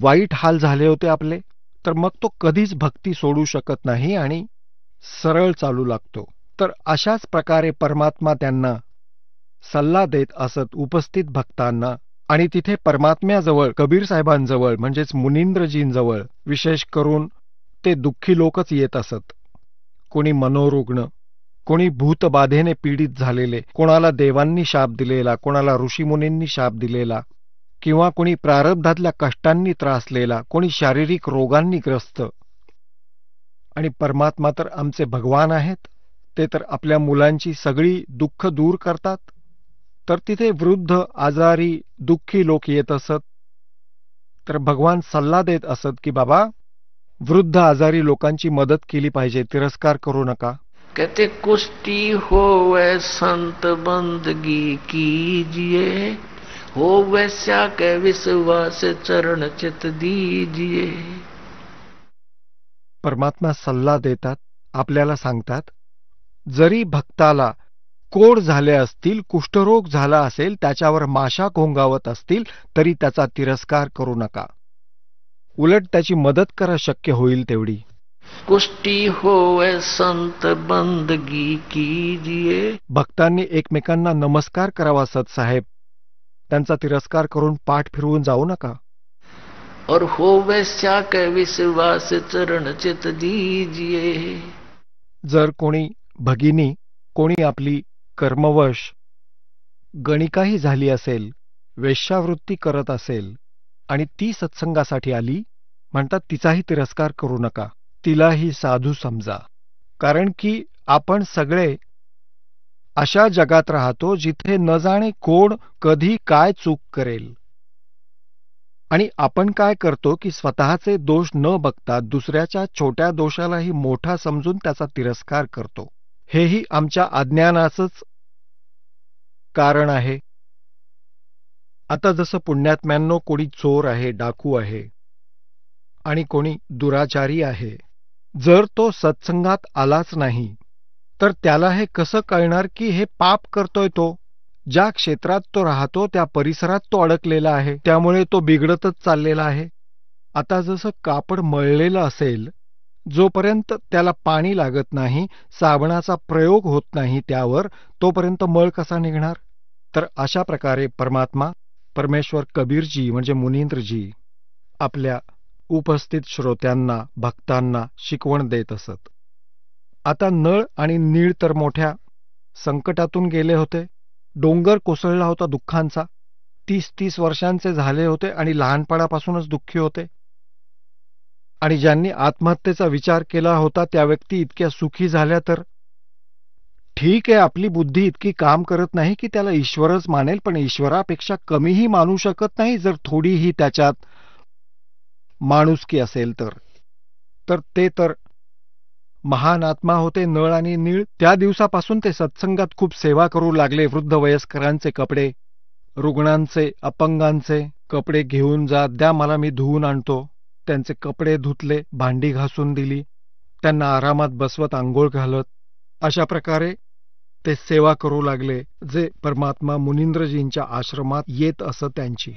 वाईट हाल झाले होते आपले तर मग तो कधीच भक्ती सोडू शकत नाही आणि सरळ चालू लागतो तर अशाच प्रकारे परमात्मा त्यांना सल्ला देत असत उपस्थित भक्तांना आणि तिथे परमात्म्याजवळ कबीर साहेबांजवळ म्हणजेच मुनिंद्रजींजवळ विशेष करून ते दुःखी लोकच येत असत कोणी मनोरुग्ण कोणी भूतबाधेने पीडित झालेले कोणाला देवांनी शाप दिलेला कोणाला ऋषीमुनींनी शाप दिलेला किंवा कोणी प्रारब्धातल्या कष्टांनी त्रासलेला कोणी शारीरिक रोगांनी ग्रस्त आणि परमात्मा तर आमचे भगवान आहेत ते तर आपल्या मुलांची सगळी दुःख दूर करतात तर तिथे वृद्ध आजारी दुःखी लोक येत असत तर भगवान सल्ला देत असत की बाबा वृद्ध आजारी लोकांची मदत केली पाहिजे तिरस्कार करू नका कहते कुश्ती हो वै संत बंदगी कीजिए हो वैसा के विश्वास चरण चित दीजिए परमात्मा सल्ला देतात आपल्याला सांगतात जरी भक्ताला कोड झाले असतील कुष्ठरोग झाला असेल त्याच्यावर माशा घोंगावत असतील तरी त्याचा तिरस्कार करू नका उलट त्याची मदत करा शक्य होईल तेवढी कुष्टी हो संत बंदगी कीजिए भक्तांनी एकमेकांना नमस्कार करावा सतसाहेब त्यांचा तिरस्कार करून पाठ फिरवून जाऊ नका और हो के विश्वास चरण चित दीजिये जर कोणी भगिनी कोणी आपली कर्मवश गणिकाही झाली असेल वेश्यावृत्ती करत असेल आणि ती सत्संगासाठी आली म्हणतात तिचाही तिरस्कार करू नका तिलाही साधू समजा कारण की आपण सगळे अशा जगात राहतो जिथे न जाणे कोण कधी काय चूक करेल आणि आपण काय करतो की स्वतःचे दोष न बघता दुसऱ्याच्या छोट्या दोषालाही मोठा समजून त्याचा तिरस्कार करतो हेही आमच्या अज्ञानाचंच कारण आहे आता जसं पुण्यात्म्यांनो कोणी चोर आहे डाकू आहे आणि कोणी दुराचारी आहे जर तो सत्संगात आलाच नाही तर त्याला हे कसं कळणार की हे पाप करतोय तो ज्या क्षेत्रात तो राहतो त्या परिसरात तो अडकलेला आहे त्यामुळे तो बिघडतच चाललेला आहे आता जसं कापड मळलेलं असेल जोपर्यंत त्याला पाणी लागत नाही साबणाचा प्रयोग होत नाही त्यावर तोपर्यंत मळ कसा निघणार तर अशा प्रकारे परमात्मा परमेश्वर कबीरजी म्हणजे मुनिंद्रजी आपल्या उपस्थित श्रोत्यांना भक्तांना शिकवण देत असत आता नळ आणि नीळ तर मोठ्या संकटातून गेले होते डोंगर कोसळला होता दुःखांचा तीस तीस वर्षांचे झाले होते आणि लहानपणापासूनच दुःखी होते आणि ज्यांनी आत्महत्येचा विचार केला होता त्या व्यक्ती इतक्या सुखी झाल्या तर ठीक आहे आपली बुद्धी इतकी काम करत नाही की त्याला ईश्वरच मानेल पण ईश्वरापेक्षा कमीही मानू शकत नाही जर थोडीही त्याच्यात माणुसकी असेल तर तर ते तर महान आत्मा होते नळ आणि नीळ त्या दिवसापासून ते सत्संगात खूप सेवा करू लागले वृद्ध वयस्करांचे कपडे रुग्णांचे अपंगांचे कपडे घेऊन जा द्या मला मी धुवून आणतो त्यांचे कपडे धुतले भांडी घासून दिली त्यांना आरामात बसवत आंघोळ घालत अशा प्रकारे ते सेवा करू लागले जे परमात्मा मुनिंद्रजींच्या आश्रमात येत असं त्यांची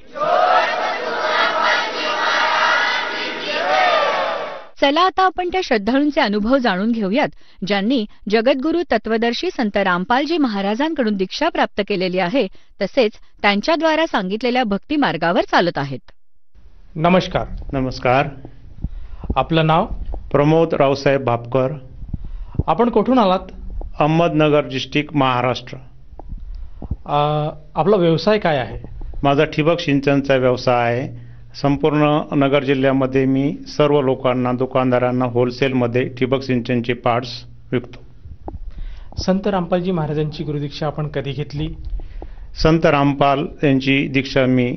चला आता आपण त्या श्रद्धाळूंचे अनुभव जाणून घेऊयात ज्यांनी जगद्गुरू तत्वदर्शी संत रामपालजी महाराजांकडून दीक्षा प्राप्त केलेली आहे तसेच त्यांच्याद्वारा सांगितलेल्या भक्ती मार्गावर चालत आहेत नमस्कार नमस्कार आपलं नाव प्रमोद रावसाहेब भापकर आपण कुठून आलात अहमदनगर डिस्ट्रिक्ट महाराष्ट्र आपला व्यवसाय काय आहे माझा ठिबक सिंचनचा व्यवसाय आहे संपूर्ण नगर जिल्ह्यामध्ये मी सर्व लोकांना दुकानदारांना होलसेलमध्ये ठिबक सिंचनचे पार्ट्स विकतो संत रामपालजी महाराजांची गुरुदीक्षा आपण कधी घेतली संत रामपाल यांची दीक्षा मी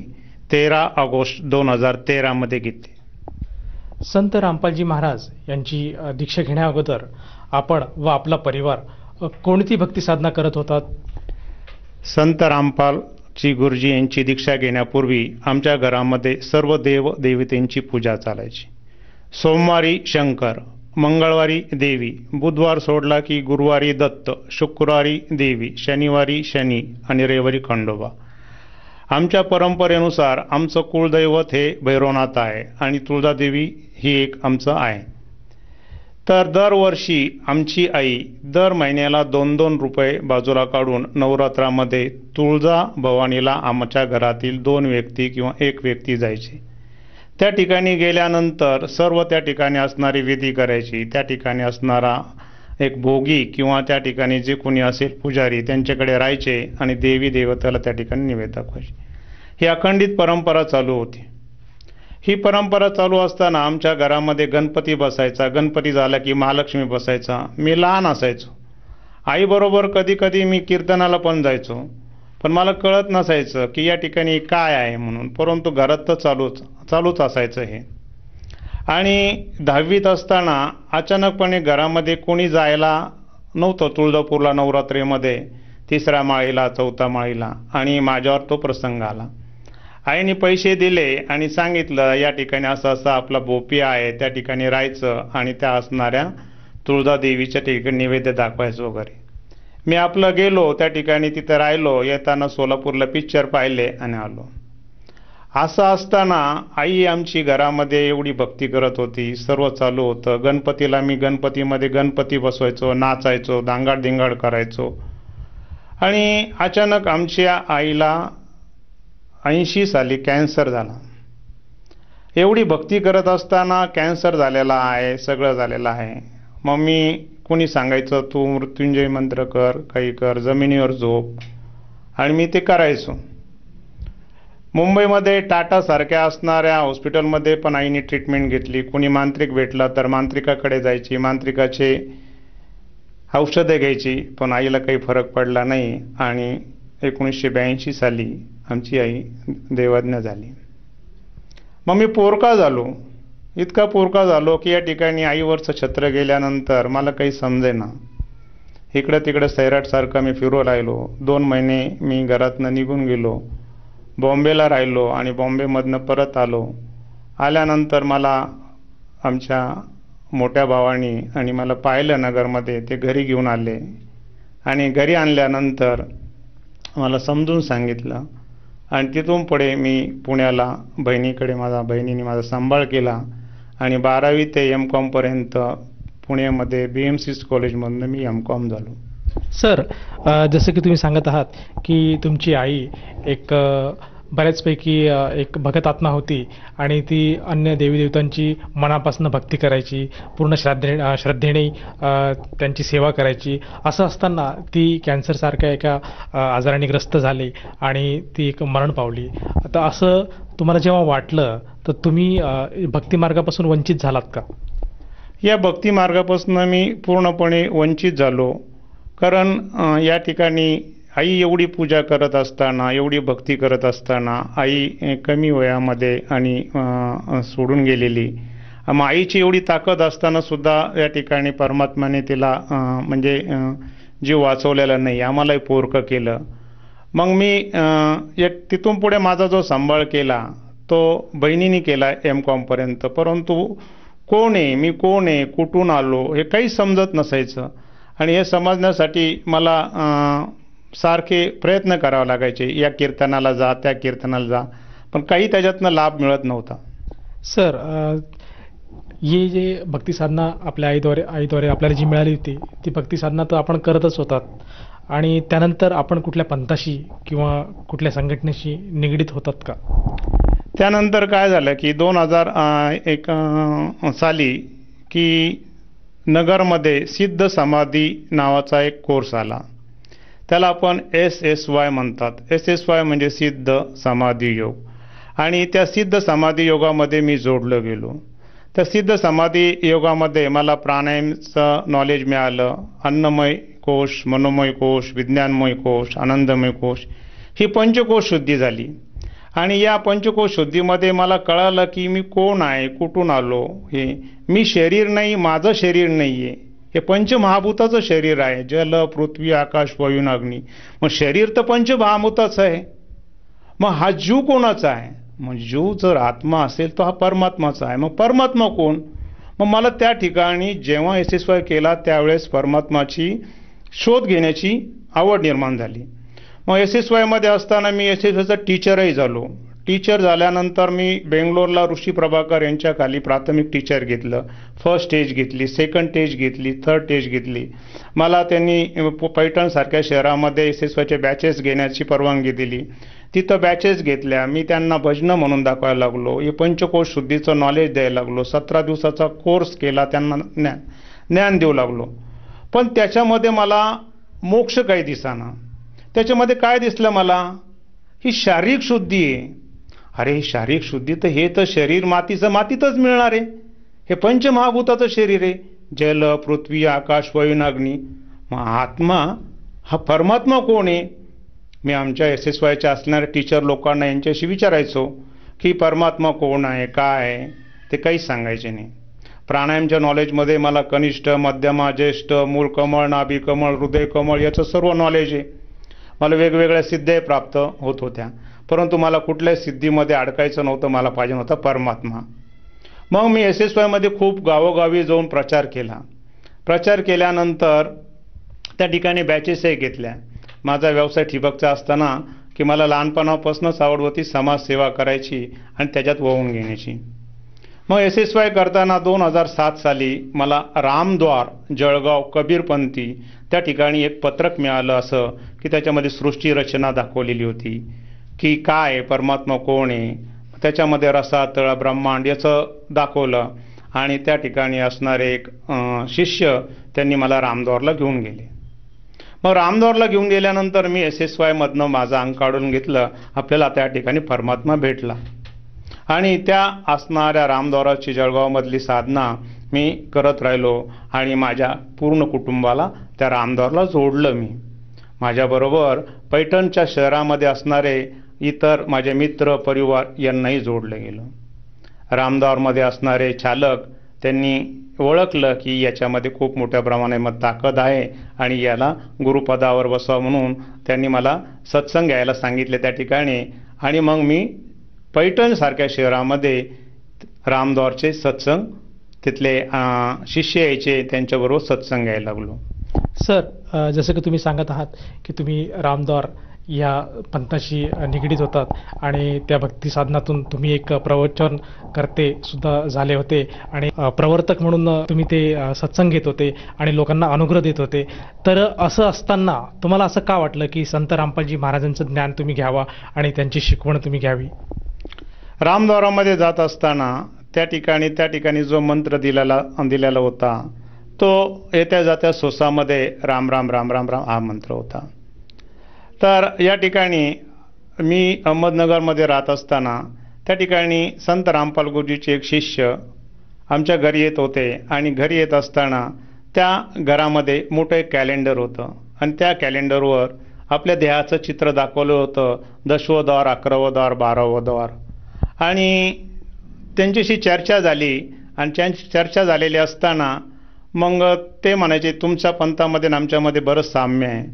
तेरा ऑगस्ट दोन हजार तेरामध्ये घेतली संत रामपालजी महाराज यांची दीक्षा घेण्याअगोदर आपण व आपला परिवार कोणती भक्ती साधना करत होतात संत रामपाल श्री गुरुजी यांची दीक्षा घेण्यापूर्वी आमच्या घरामध्ये सर्व देव देवतेंची पूजा चालायची सोमवारी शंकर मंगळवारी देवी बुधवार सोडला की गुरुवारी दत्त शुक्रवारी देवी शनिवारी शनी आणि रविवारी खंडोबा आमच्या परंपरेनुसार आमचं कुळदैवत हे भैरवनाथ आहे आणि तुळजादेवी ही एक आमचं आहे तर दरवर्षी आमची आई दर महिन्याला दोन दोन रुपये बाजूला काढून नवरात्रामध्ये तुळजा भवानीला आमच्या घरातील दोन व्यक्ती किंवा एक व्यक्ती जायची त्या ठिकाणी गेल्यानंतर सर्व त्या ठिकाणी असणारी विधी करायची त्या ठिकाणी असणारा एक भोगी किंवा त्या ठिकाणी जे कोणी असेल पुजारी त्यांच्याकडे राहायचे आणि देवी देवतेला त्या ठिकाणी निवेद दाखवायचे ही अखंडित परंपरा चालू होती ही परंपरा चालू असताना आमच्या घरामध्ये गणपती बसायचा गणपती झाला की महालक्ष्मी बसायचा मी लहान असायचो आईबरोबर कधी कधी मी कीर्तनाला पण जायचो पण मला कळत नसायचं की या ठिकाणी काय आहे म्हणून परंतु घरात तर चालूच चालूच असायचं हे आणि दहावीत असताना अचानकपणे घरामध्ये कोणी जायला नव्हतं तुळजापूरला नवरात्रीमध्ये तिसऱ्या माळीला चौथ्या माळीला आणि माझ्यावर तो प्रसंग आला आईने पैसे दिले आणि सांगितलं या ठिकाणी असं असं आपला बोपी आहे त्या ठिकाणी राहायचं आणि त्या असणाऱ्या तुळजादेवीच्या ठिकाणी निवेद्य दाखवायचं वगैरे मी आपलं गेलो त्या ठिकाणी तिथं राहिलो येताना सोलापूरला पिक्चर पाहिले आणि आलो असं असताना आई आमची घरामध्ये एवढी भक्ती करत होती सर्व चालू होतं गणपतीला मी गणपतीमध्ये गणपती बसवायचो नाचायचो दांगाडदिंगाड करायचो आणि अचानक आमच्या आईला ऐंशी साली कॅन्सर झाला एवढी भक्ती करत असताना कॅन्सर झालेला आहे सगळं झालेलं आहे मम्मी मी कुणी सांगायचं तू मृत्युंजय मंत्र कर काही कर जमिनीवर झोप आणि मी ते करायचो मुंबईमध्ये टाटासारख्या असणाऱ्या हॉस्पिटलमध्ये पण आईने ट्रीटमेंट घेतली कुणी मांत्रिक भेटला तर मांत्रिकाकडे जायची मांत्रिकाचे औषधे घ्यायची पण आईला काही फरक पडला नाही आणि एकोणीसशे ब्याऐंशी साली आमची आई देवाज्ञा झाली मग मी पोरका झालो इतका पोरका झालो की या ठिकाणी आईवरचं छत्र गेल्यानंतर मला काही ना इकडं तिकडं सैराटसारखं मी फिरू राहिलो दोन महिने मी घरातनं निघून गेलो बॉम्बेला राहिलो आणि बॉम्बेमधनं परत आलो आल्यानंतर मला आमच्या मोठ्या भावाने आणि मला पाहिलं नगरमध्ये ते घरी घेऊन आले आणि घरी आणल्यानंतर मला समजून सांगितलं आणि तिथून पुढे मी पुण्याला बहिणीकडे माझा बहिणीने माझा सांभाळ केला आणि बारावी ते एम कॉमपर्यंत पुण्यामध्ये बी एम सी कॉलेजमधून मी एम कॉम झालो सर जसं की तुम्ही सांगत आहात की तुमची आई एक बऱ्याचपैकी एक भगत आत्मा होती आणि ती अन्य देवीदेवतांची मनापासून भक्ती करायची पूर्ण श्राद्धे श्रद्धेने त्यांची सेवा करायची असं असताना ती कॅन्सरसारख्या एका आजाराने ग्रस्त झाली आणि ती एक मरण पावली आता असं तुम्हाला जेव्हा वाटलं तर तुम्ही भक्तिमार्गापासून वंचित झालात का या भक्तिमार्गापासून मी पूर्णपणे वंचित झालो कारण या ठिकाणी आई एवढी पूजा करत असताना एवढी भक्ती करत असताना आई कमी वयामध्ये आणि सोडून गेलेली मग आईची एवढी ताकद असताना सुद्धा या ठिकाणी परमात्माने तिला म्हणजे जीव वाचवलेला नाही आम्हालाही पोरकं केलं मग मी एक तिथून पुढे माझा जो सांभाळ केला तो बहिणीने केला एम कॉमपर्यंत परंतु कोण आहे मी कोण आहे कुठून आलो हे काही समजत नसायचं आणि हे समजण्यासाठी मला सारखे प्रयत्न करावे लागायचे या कीर्तनाला जा त्या कीर्तनाला जा पण काही त्याच्यातनं लाभ मिळत नव्हता सर ही जे भक्ती साधना आपल्या आईद्वारे आईद्वारे आपल्याला जी मिळाली होती ती भक्ती साधना तर आपण करतच होतात आणि त्यानंतर आपण कुठल्या पंथाशी किंवा कुठल्या संघटनेशी निगडीत होतात का त्यानंतर काय झालं की दोन हजार एक साली की नगरमध्ये सिद्ध समाधी नावाचा एक कोर्स आला त्याला आपण एस एस वाय म्हणतात एस एस वाय म्हणजे सिद्ध समाधी योग आणि त्या सिद्ध समाधी योगामध्ये मी जोडलं गेलो त्या सिद्ध समाधी योगामध्ये मला प्राणायामचं नॉलेज मिळालं अन्नमय कोश मनोमय कोश विज्ञानमय कोश आनंदमय कोश ही पंचकोश शुद्धी झाली आणि या पंचकोश शुद्धीमध्ये मला कळालं की मी कोण आहे कुठून आलो हे मी शरीर नाही माझं शरीर नाही आहे हे पंचमहाभूताचं शरीर आहे जल पृथ्वी आकाश वायू अग्नी मग शरीर तर पंचमहाभूताचं आहे मग हा जीव कोणाचा आहे मग जीव जर आत्मा असेल तर हा परमात्माचा आहे मग परमात्मा कोण मग मला त्या ठिकाणी जेव्हा वाय केला त्यावेळेस परमात्माची शोध घेण्याची आवड निर्माण झाली मग एस एस वायमध्ये असताना मी एस एस वायचा टीचरही झालो टीचर झाल्यानंतर मी बेंगलोरला ऋषी प्रभाकर यांच्या खाली प्राथमिक टीचर घेतलं फर्स्ट स्टेज घेतली सेकंड स्टेज घेतली थर्ड स्टेज घेतली मला त्यांनी पैठणसारख्या शहरामध्ये एस एस वायचे बॅचेस घेण्याची परवानगी दिली तिथं बॅचेस घेतल्या मी त्यांना भजनं म्हणून दाखवायला लागलो हे पंचकोश शुद्धीचं नॉलेज द्यायला लागलो सतरा दिवसाचा कोर्स केला त्यांना ज्ञान ज्ञान देऊ लागलो पण त्याच्यामध्ये मला मोक्ष काही दिसाना त्याच्यामध्ये काय दिसलं मला ही शारीरिक शुद्धी आहे अरे शारीरिक शुद्धी तर हे तर शरीर मातीचं मातीतच मिळणार आहे हे पंचमहाभूताचं शरीर आहे जल पृथ्वी आकाश वयुनाग्नी मग आत्मा हा परमात्मा कोण आहे मी आमच्या एस एस वायच्या असणाऱ्या टीचर लोकांना यांच्याशी विचारायचो की परमात्मा कोण आहे काय आहे ते काहीच सांगायचे नाही प्राणायामच्या नॉलेजमध्ये मला कनिष्ठ मध्यमा ज्येष्ठ मूळ कमळ नाभी कमळ हृदय कमळ याचं सर्व नॉलेज आहे मला वेगवेगळ्या सिद्ध्या प्राप्त होत होत्या परंतु मला कुठल्याही सिद्धीमध्ये अडकायचं नव्हतं मला पाहिजे नव्हता परमात्मा मग मी एस एस वायमध्ये खूप गावोगावी जाऊन प्रचार केला प्रचार केल्यानंतर त्या ठिकाणी बॅचेसही घेतल्या माझा व्यवसाय ठिबकचा असताना की मला लहानपणापासूनच आवड होती समाजसेवा करायची आणि त्याच्यात वहून घेण्याची मग एस एस वाय करताना दोन हजार सात साली मला रामद्वार जळगाव कबीरपंथी त्या ठिकाणी एक पत्रक मिळालं असं की त्याच्यामध्ये सृष्टी रचना दाखवलेली होती की काय परमात्मा कोण आहे त्याच्यामध्ये रसातळ ब्रह्मांड याचं दाखवलं आणि त्या ठिकाणी असणारे एक शिष्य त्यांनी मला रामद्वारला घेऊन गेले मग रामद्वारला घेऊन गेल्यानंतर मी एस एस वायमधनं माझं अंग काढून घेतलं आपल्याला त्या ठिकाणी परमात्मा भेटला आणि त्या असणाऱ्या रामद्वाराची जळगावमधली साधना मी करत राहिलो आणि माझ्या पूर्ण कुटुंबाला त्या रामद्वारला जोडलं मी माझ्याबरोबर पैठणच्या शहरामध्ये असणारे इतर माझे मित्र परिवार यांनाही जोडलं गेलं रामदारमध्ये असणारे चालक त्यांनी ओळखलं की याच्यामध्ये खूप मोठ्या प्रमाणामध्ये ताकद आहे आणि याला गुरुपदावर बसवा म्हणून त्यांनी मला सत्संग घ्यायला सांगितले त्या ठिकाणी आणि मग मी पैठणसारख्या शहरामध्ये रामद्वारचे सत्संग तिथले शिष्य यायचे त्यांच्याबरोबर सत्संग घ्यायला लागलो सर जसं की तुम्ही सांगत आहात की तुम्ही रामद्वार या पंथाशी निगडीत होतात आणि त्या भक्ती साधनातून तुम्ही एक प्रवचन करते सुद्धा झाले होते आणि प्रवर्तक म्हणून तुम्ही ते सत्संग घेत होते आणि लोकांना अनुग्रह देत होते तर असं असताना तुम्हाला असं का वाटलं की संत रामपालजी महाराजांचं ज्ञान तुम्ही घ्यावा आणि त्यांची शिकवण तुम्ही घ्यावी रामद्वारामध्ये जात असताना त्या ठिकाणी त्या ठिकाणी जो मंत्र दिलेला दिलेला होता तो येत्या जात्या सोसामध्ये राम राम राम राम राम हा मंत्र होता तर या ठिकाणी मी अहमदनगरमध्ये राहत असताना त्या ठिकाणी संत रामपाल गुरुजीचे एक शिष्य आमच्या घरी येत होते आणि घरी येत असताना त्या घरामध्ये मोठं एक कॅलेंडर होतं आणि त्या कॅलेंडरवर आपल्या देहाचं चित्र दाखवलं होतं दसवं द्वार अकरावं द्वार बारावं द्वार आणि त्यांच्याशी चर्चा झाली आणि त्यांची चर्चा झालेली असताना मग ते म्हणायचे तुमच्या पंथामध्ये आणि आमच्यामध्ये बरंच साम्य आहे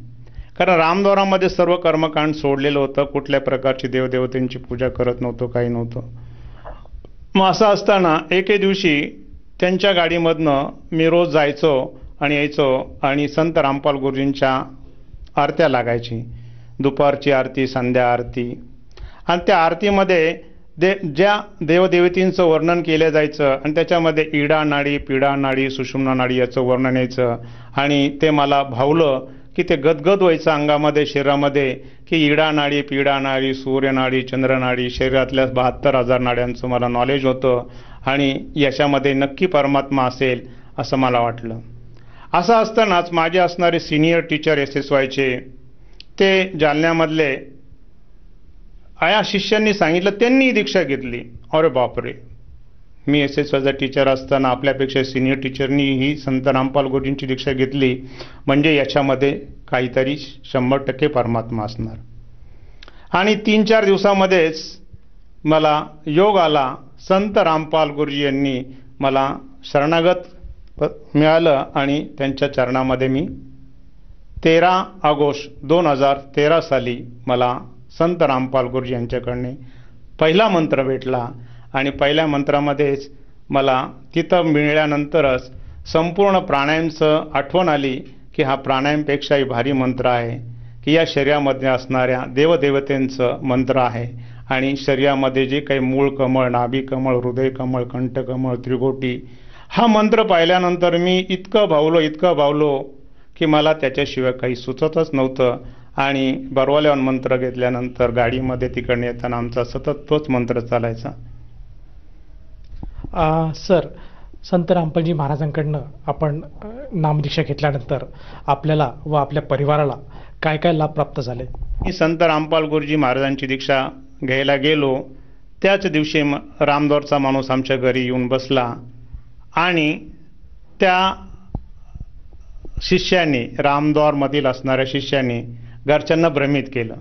कारण रामद्वारामध्ये सर्व कर्मकांड सोडलेलं होतं कुठल्या प्रकारची देवदेवतेंची पूजा करत नव्हतो काही नव्हतं मग असं असताना एके दिवशी त्यांच्या गाडीमधनं मी रोज जायचो आणि यायचो आणि संत रामपाल गुरुजींच्या आरत्या लागायची दुपारची आरती संध्या आरती आणि त्या आरतीमध्ये दे ज्या देवदेवतींचं वर्णन केलं जायचं आणि त्याच्यामध्ये इडा नाडी पिडा नाडी सुषुम्ना नाडी याचं वर्णन यायचं आणि ते मला भावलं की ते गदगद व्हायचं अंगामध्ये शरीरामध्ये की इडा नाडी पिडा नाडी सूर्यनाडी चंद्रनाडी शरीरातल्या बहात्तर हजार नाड्यांचं मला नॉलेज होतं आणि याच्यामध्ये नक्की परमात्मा असेल असं मला वाटलं असं असतानाच माझे असणारे सिनियर टीचर एस एस वायचे ते जालन्यामधले आया शिष्यांनी सांगितलं त्यांनी दीक्षा घेतली अरे बापरे मी एस एस वाजा टीचर असताना आपल्यापेक्षा सिनियर टीचरनी ही संत रामपाल गुरुजींची दीक्षा घेतली म्हणजे याच्यामध्ये काहीतरी शंभर टक्के परमात्मा असणार आणि तीन चार दिवसामध्येच मला योग आला संत रामपाल गुरुजी यांनी मला शरणागत मिळालं आणि त्यांच्या चरणामध्ये मी तेरा ऑगस्ट दोन हजार तेरा साली मला संत रामपाल गुरुजी यांच्याकडने पहिला मंत्र भेटला आणि पहिल्या मंत्रामध्येच मला तिथं मिळल्यानंतरच संपूर्ण प्राणायामचं आठवण आली की हा प्राणायामपेक्षाही भारी मंत्र आहे की या शरीरामध्ये असणाऱ्या देवदेवतेंचं मंत्र आहे आणि शरीरामध्ये जे काही मूळ कमळ नाभी कमळ हृदय कमळ कंठकमळ त्रिगोटी हा मंत्र पाहिल्यानंतर मी इतकं भावलो इतकं भावलो की मला त्याच्याशिवाय काही सुचतच नव्हतं आणि बरवाल्यावर मंत्र घेतल्यानंतर गाडीमध्ये तिकडनं येताना आमचा सतत तोच मंत्र चालायचा सर संत रामपालजी महाराजांकडनं आपण नामदीक्षा घेतल्यानंतर आपल्याला व आपल्या परिवाराला काय काय लाभ प्राप्त झाले मी संत रामपाल गुरुजी महाराजांची दीक्षा घ्यायला गेलो त्याच दिवशी म रामदोरचा माणूस आमच्या घरी येऊन बसला आणि त्या शिष्याने रामदौरमधील असणाऱ्या शिष्याने घरच्यांना भ्रमित केलं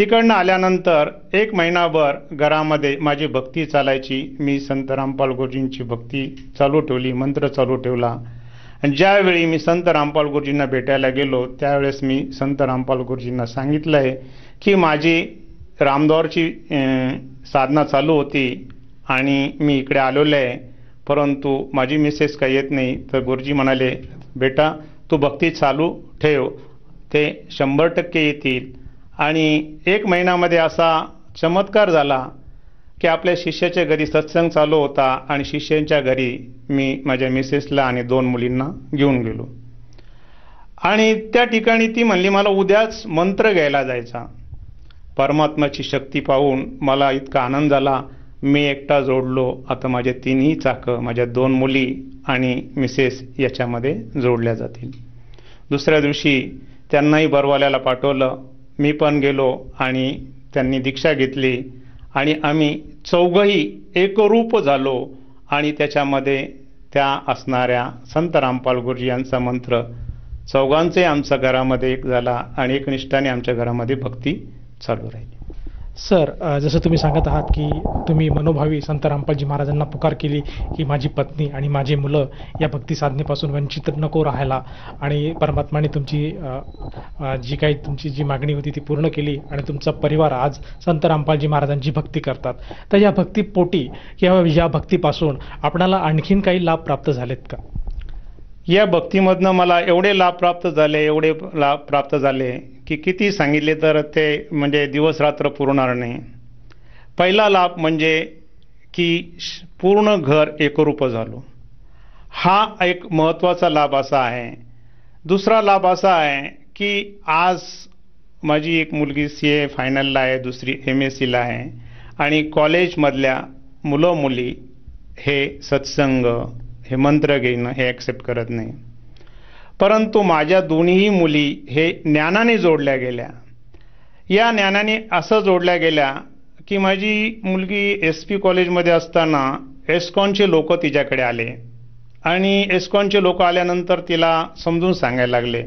तिकडनं आल्यानंतर एक महिनाभर घरामध्ये माझी भक्ती चालायची मी संत रामपाल गुरुजींची भक्ती चालू ठेवली मंत्र चालू ठेवला आणि ज्यावेळी मी संत रामपाल गुरुजींना भेटायला गेलो त्यावेळेस मी संत रामपाल गुरुजींना सांगितलं आहे की माझी रामदौरची साधना चालू होती आणि मी इकडे आलेलो आहे परंतु माझी मिसेस काही येत नाही तर गुरुजी म्हणाले बेटा तू भक्ती चालू ठेव ते शंभर टक्के येतील आणि एक महिन्यामध्ये असा चमत्कार झाला की आपल्या शिष्याच्या घरी सत्संग चालू होता आणि शिष्यांच्या घरी मी माझ्या मिसेसला आणि दोन मुलींना घेऊन गेलो आणि त्या ठिकाणी ती म्हणली मला उद्याच मंत्र घ्यायला जायचा परमात्माची शक्ती पाहून मला इतका आनंद झाला मी एकटा जोडलो आता माझे तिन्ही चाकं माझ्या दोन मुली आणि मिसेस याच्यामध्ये जोडल्या जातील दुसऱ्या दिवशी त्यांनाही बरवाल्याला पाठवलं मी पण गेलो आणि त्यांनी दीक्षा घेतली आणि आम्ही चौघही एकरूप झालो आणि त्याच्यामध्ये त्या असणाऱ्या संत रामपाल गुरुजी यांचा मंत्र चौघांचे आमच्या घरामध्ये एक झाला आणि एकनिष्ठाने आमच्या घरामध्ये भक्ती चालू राहिली सर जसं तुम्ही सांगत आहात की तुम्ही मनोभावी संत रामपालजी महाराजांना पुकार केली की माझी पत्नी आणि माझे मुलं या भक्ती साधनेपासून वंचित नको राहायला आणि परमात्माने तुमची जी काही तुमची जी मागणी होती ती पूर्ण केली आणि तुमचा परिवार आज संत रामपालजी महाराजांची भक्ती करतात तर या भक्तीपोटी किंवा या भक्तीपासून आपणाला आणखीन काही लाभ प्राप्त झालेत का या भक्तीमधनं मला एवढे लाभ प्राप्त झाले एवढे लाभ प्राप्त झाले की किती सांगितले तर ते म्हणजे दिवसरात्र पुरणार नाही पहिला लाभ म्हणजे की पूर्ण घर एकरूप झालो हा एक महत्त्वाचा लाभ असा आहे दुसरा लाभ असा आहे की आज माझी एक मुलगी सी ए फायनलला आहे दुसरी एम एस सीला आहे आणि कॉलेजमधल्या मुलं मुली हे सत्संग हे मंत्र घेणं हे ॲक्सेप्ट करत नाही परंतु माझ्या दोन्ही मुली हे ज्ञानाने जोडल्या गेल्या या ज्ञानाने असं जोडल्या गेल्या की माझी मुलगी एस पी कॉलेजमध्ये असताना एस्कॉनचे लोक तिच्याकडे आले आणि एस्कॉनचे लोक आल्यानंतर तिला समजून सांगायला लागले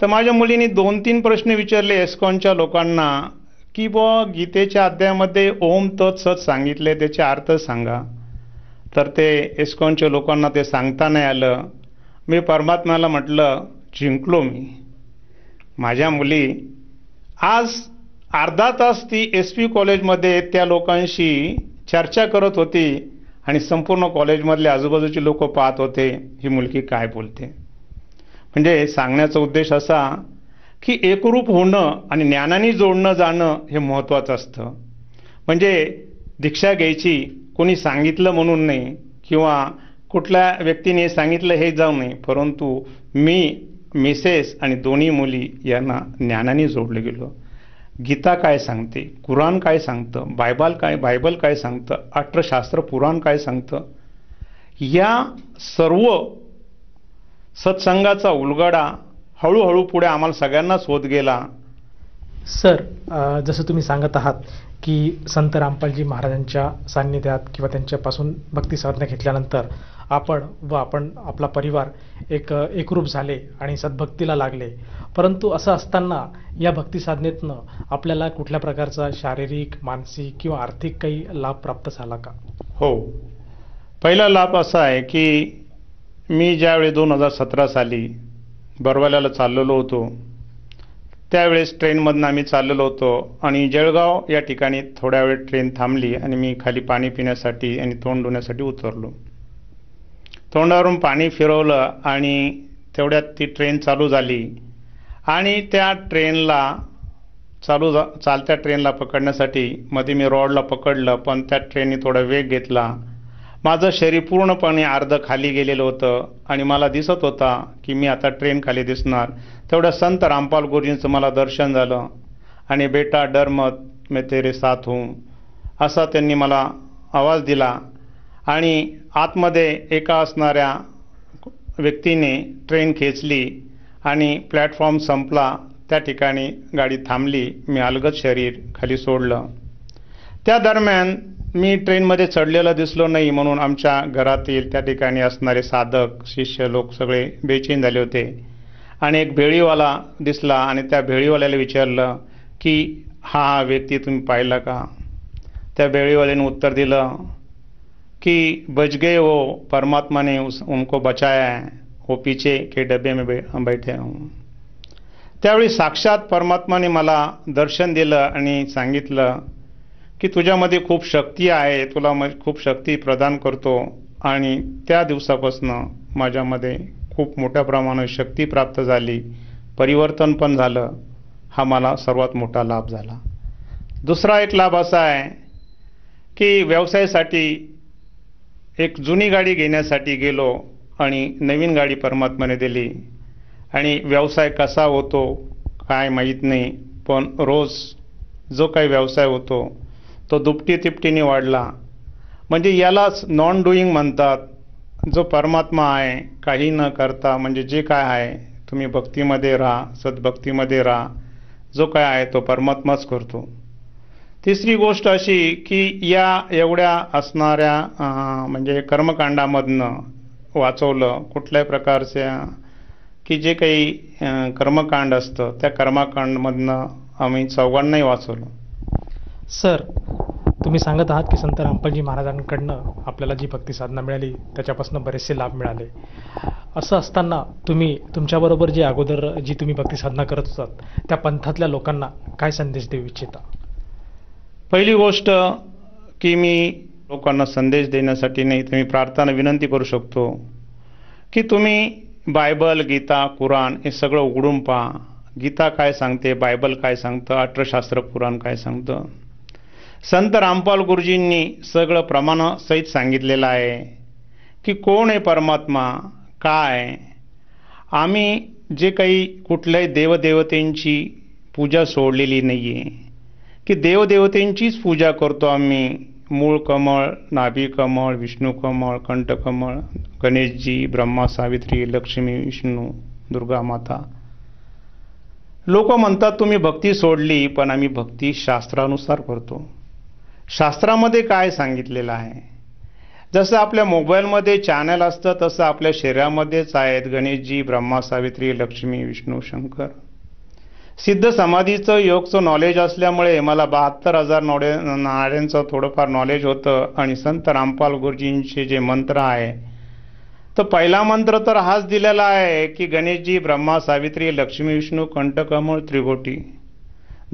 तर माझ्या मुलीने दोन तीन प्रश्न विचारले एस्कॉनच्या लोकांना की ब गीतेच्या अध्यायामध्ये ओम तत् सत सांगितले त्याचे अर्थ सांगा तर ते एस्कॉनच्या लोकांना ते सांगता नाही आलं मी परमात्म्याला म्हटलं जिंकलो मी माझ्या मुली आज अर्धा तास ती एस पी कॉलेजमध्ये त्या लोकांशी चर्चा करत होती आणि संपूर्ण कॉलेजमधले आजूबाजूची लोक पाहत होते ही मुलगी काय बोलते म्हणजे सांगण्याचा उद्देश असा की एकरूप होणं आणि ज्ञानाने जोडणं जाणं हे महत्त्वाचं असतं म्हणजे दीक्षा घ्यायची कोणी सांगितलं म्हणून नाही किंवा कुठल्या व्यक्तीने सांगितलं हे जाऊ नये परंतु मी मिसेस आणि दोन्ही मुली यांना ज्ञानाने जोडले गेलो गीता काय सांगते कुराण काय सांगतं बायबल काय बायबल काय सांगतं अठ्रशास्त्र पुराण काय सांगतं या सर्व सत्संगाचा उलगडा हळूहळू पुढे आम्हाला सगळ्यांनाच होत गेला सर जसं तुम्ही सांगत आहात की संत रामपालजी महाराजांच्या सान्निध्यात किंवा त्यांच्यापासून भक्ती साधना घेतल्यानंतर आपण व आपण आपला परिवार एक एकरूप झाले आणि सद्भक्तीला लागले परंतु असं असताना या भक्ती साधनेतनं आपल्याला कुठल्या प्रकारचा शारीरिक मानसिक किंवा आर्थिक काही लाभ प्राप्त झाला का हो पहिला लाभ असा आहे की मी ज्यावेळी दोन हजार सतरा साली बरवाल्याला चाललेलो होतो त्यावेळेस ट्रेनमधनं आम्ही चाललेलो होतो आणि जळगाव या ठिकाणी थोड्या वेळ ट्रेन थांबली आणि मी खाली पाणी पिण्यासाठी आणि तोंड धुण्यासाठी उतरलो तोंडावरून पाणी फिरवलं आणि तेवढ्यात ती ट्रेन चालू झाली आणि त्या ट्रेनला चालू जा चालत्या ट्रेनला पकडण्यासाठी मध्ये मी रॉडला पकडलं पण त्या ट्रेनने थोडा वेग घेतला माझं शरीर पूर्णपणे अर्ध खाली गेलेलं होतं आणि मला दिसत होता की मी आता ट्रेन खाली दिसणार तेवढ्या संत रामपाल गुरुजींचं मला दर्शन झालं आणि बेटा डरमत मत मे तेरे साथ हूं असा त्यांनी मला आवाज दिला आणि आतमध्ये एका असणाऱ्या व्यक्तीने ट्रेन खेचली आणि प्लॅटफॉर्म संपला त्या ठिकाणी गाडी थांबली मी अलगद शरीर खाली सोडलं त्या दरम्यान मी ट्रेनमध्ये चढलेलं दिसलो नाही म्हणून आमच्या घरातील त्या ठिकाणी असणारे साधक शिष्य लोक सगळे बेचैन झाले होते आणि एक भेळीवाला दिसला आणि त्या भेळीवाल्याला विचारलं की हा हा व्यक्ती तुम्ही पाहिला का त्या भेळीवाल्याने उत्तर दिलं कि बच गए वो परमात्मा ने उस उनको बचाया है वो पीछे के डब्बे में बैठे हूँ त्यावेळी साक्षात परमात्माने मला दर्शन दिलं आणि सांगितलं की तुझ्यामध्ये खूप शक्ती आहे तुला म खूप शक्ती प्रदान करतो आणि त्या दिवसापासून माझ्यामध्ये खूप मोठ्या प्रमाणात शक्ती प्राप्त झाली परिवर्तन पण झालं हा मला सर्वात मोठा लाभ झाला दुसरा एक लाभ असा आहे की व्यवसायासाठी एक जुनी गाडी घेण्यासाठी गेलो आणि नवीन गाडी परमात्माने दिली आणि व्यवसाय कसा होतो काय माहीत नाही पण रोज जो काही व्यवसाय होतो तो दुपटी तिपटीने वाढला म्हणजे यालाच नॉन डुईंग म्हणतात जो परमात्मा आहे काही न करता म्हणजे जे काय आहे तुम्ही भक्तीमध्ये राहा सद्भक्तीमध्ये राहा जो काय आहे तो परमात्माच करतो तिसरी गोष्ट अशी की या एवढ्या असणाऱ्या म्हणजे कर्मकांडामधनं वाचवलं कुठल्याही प्रकारच्या की जे काही कर्मकांड असतं त्या कर्मकांडमधनं आम्ही चौघांनाही वाचवलं सर तुम्ही सांगत आहात की संत रामपालजी महाराजांकडनं आपल्याला जी भक्ती साधना मिळाली त्याच्यापासून बरेचसे लाभ मिळाले असं असताना तुम्ही तुमच्याबरोबर जे अगोदर जी तुम्ही भक्ती साधना करत होतात त्या पंथातल्या लोकांना काय संदेश देऊ इच्छिता पहिली गोष्ट की मी लोकांना संदेश देण्यासाठी नाही तुम्ही मी प्रार्थना विनंती करू शकतो की तुम्ही बायबल गीता कुराण हे सगळं उघडून पहा गीता काय सांगते बायबल काय सांगतं अठरशास्त्र पुराण काय सांगतं संत रामपाल गुरुजींनी सगळं प्रमाणासहित सांगितलेलं आहे की कोण आहे परमात्मा काय आम्ही जे काही कुठल्याही देवदेवतेंची पूजा सोडलेली नाही आहे की देवदेवतेंचीच पूजा करतो आम्ही मूळ कमळ नाभी कमळ विष्णू कमळ कंठकमळ गणेशजी ब्रह्मा सावित्री लक्ष्मी विष्णू दुर्गा माता लोक म्हणतात तुम्ही भक्ती सोडली पण आम्ही भक्ती शास्त्रानुसार करतो शास्त्रामध्ये काय सांगितलेलं आहे जसं आपल्या मोबाईलमध्ये चॅनल असतं तसं आपल्या शरीरामध्येच आहेत गणेशजी ब्रह्मा सावित्री लक्ष्मी विष्णू शंकर सिद्ध समाधीचं योगचं नॉलेज असल्यामुळे मला बहात्तर हजार नोडे नाड्यांचं थोडंफार नॉलेज होतं आणि संत रामपाल गुरुजींचे जे मंत्र आहे तर पहिला मंत्र तर हाच दिलेला आहे की गणेशजी ब्रह्मा सावित्री लक्ष्मी विष्णू कंटकमळ त्रिगोटी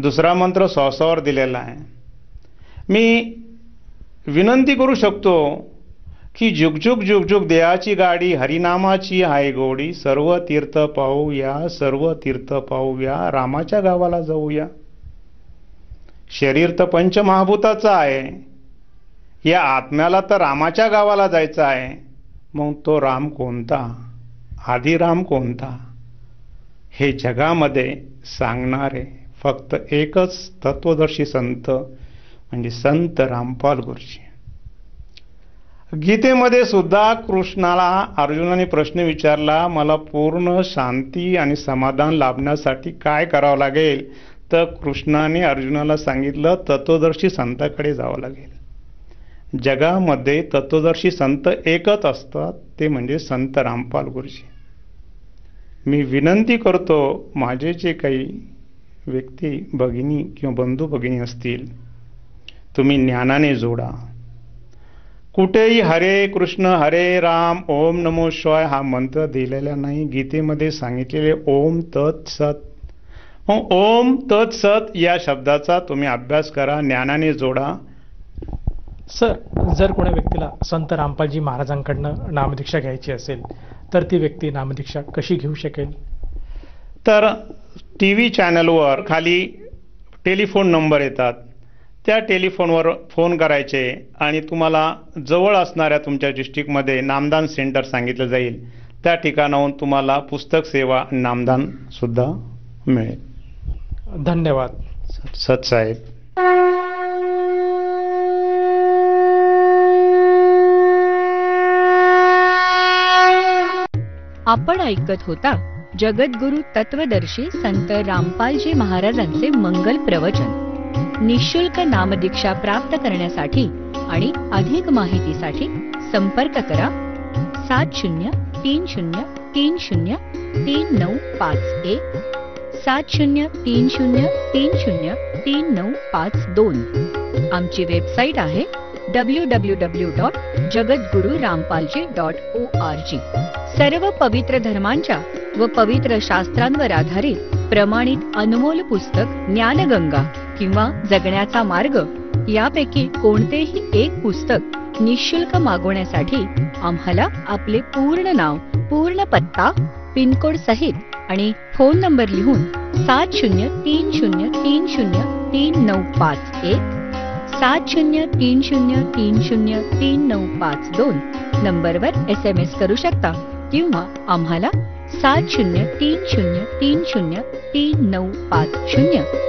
दुसरा मंत्र सौसावर दिलेला आहे मी विनंती करू शकतो की जुग जुग देहाची गाडी हरिनामाची हाय गोडी सर्व तीर्थ पाहूया सर्व तीर्थ पाहूया रामाच्या गावाला जाऊया शरीर तर पंचमहाभूताचं आहे या आत्म्याला तर रामाच्या गावाला जायचं आहे मग तो राम कोणता आधी राम कोणता हे जगामध्ये सांगणारे फक्त एकच तत्वदर्शी संत म्हणजे संत रामपाल गुरुजी गीतेमध्ये सुद्धा कृष्णाला अर्जुनाने प्रश्न विचारला मला पूर्ण शांती आणि समाधान लाभण्यासाठी काय करावं लागेल तर कृष्णाने अर्जुनाला सांगितलं तत्वदर्शी संताकडे जावं लागेल जगामध्ये तत्वदर्शी संत एकच असतात ते म्हणजे संत रामपाल गुरुजी मी विनंती करतो माझे जे काही व्यक्ती भगिनी किंवा बंधू भगिनी असतील तुम्ही ज्ञानाने जोडा कुठेही हरे कृष्ण हरे राम ओम नमो शिवाय हा मंत्र दिलेला नाही गीतेमध्ये सांगितलेले ओम तत् सत ओम तत् सत या शब्दाचा तुम्ही अभ्यास करा ज्ञानाने जोडा सर जर कोणा व्यक्तीला संत रामपालजी महाराजांकडनं नामदीक्षा घ्यायची असेल तर ती व्यक्ती नामदीक्षा कशी घेऊ शकेल तर टी व्ही चॅनलवर खाली टेलिफोन नंबर येतात त्या टेलिफोनवर फोन करायचे आणि तुम्हाला जवळ असणाऱ्या तुमच्या डिस्ट्रिक्टमध्ये नामदान सेंटर सांगितलं जाईल त्या ठिकाणाहून तुम्हाला पुस्तक सेवा नामदान सुद्धा मिळेल धन्यवाद साहेब आपण ऐकत होता जगद्गुरु तत्वदर्शी संत रामपालजी महाराजांचे मंगल प्रवचन निशुल्क नामदीक्षा प्राप्त करण्यासाठी आणि अधिक माहितीसाठी संपर्क करा सात शून्य तीन शून्य तीन शून्य तीन नऊ पाच एक सात शून्य तीन शून्य तीन शून्य तीन नऊ पाच दोन आमची वेबसाईट आहे डब्ल्यू डब्ल्यू डब्ल्यू डॉट जगद्गुरु रामपालजी डॉट ओ आर जी सर्व पवित्र धर्मांच्या व पवित्र शास्त्रांवर आधारित प्रमाणित अनमोल पुस्तक ज्ञानगंगा किंवा जगण्याचा मार्ग यापैकी कोणतेही एक पुस्तक निशुल्क मागवण्यासाठी आम्हाला आपले पूर्ण नाव पूर्ण पत्ता पिनकोड सहित आणि फोन नंबर लिहून सात शून्य तीन शून्य तीन शून्य तीन नऊ पाच एक सात शून्य तीन शून्य तीन शून्य तीन नऊ पाच दोन नंबरवर एस एम एस करू शकता किंवा आम्हाला सात शून्य तीन शून्य तीन शून्य तीन नऊ पाच शून्य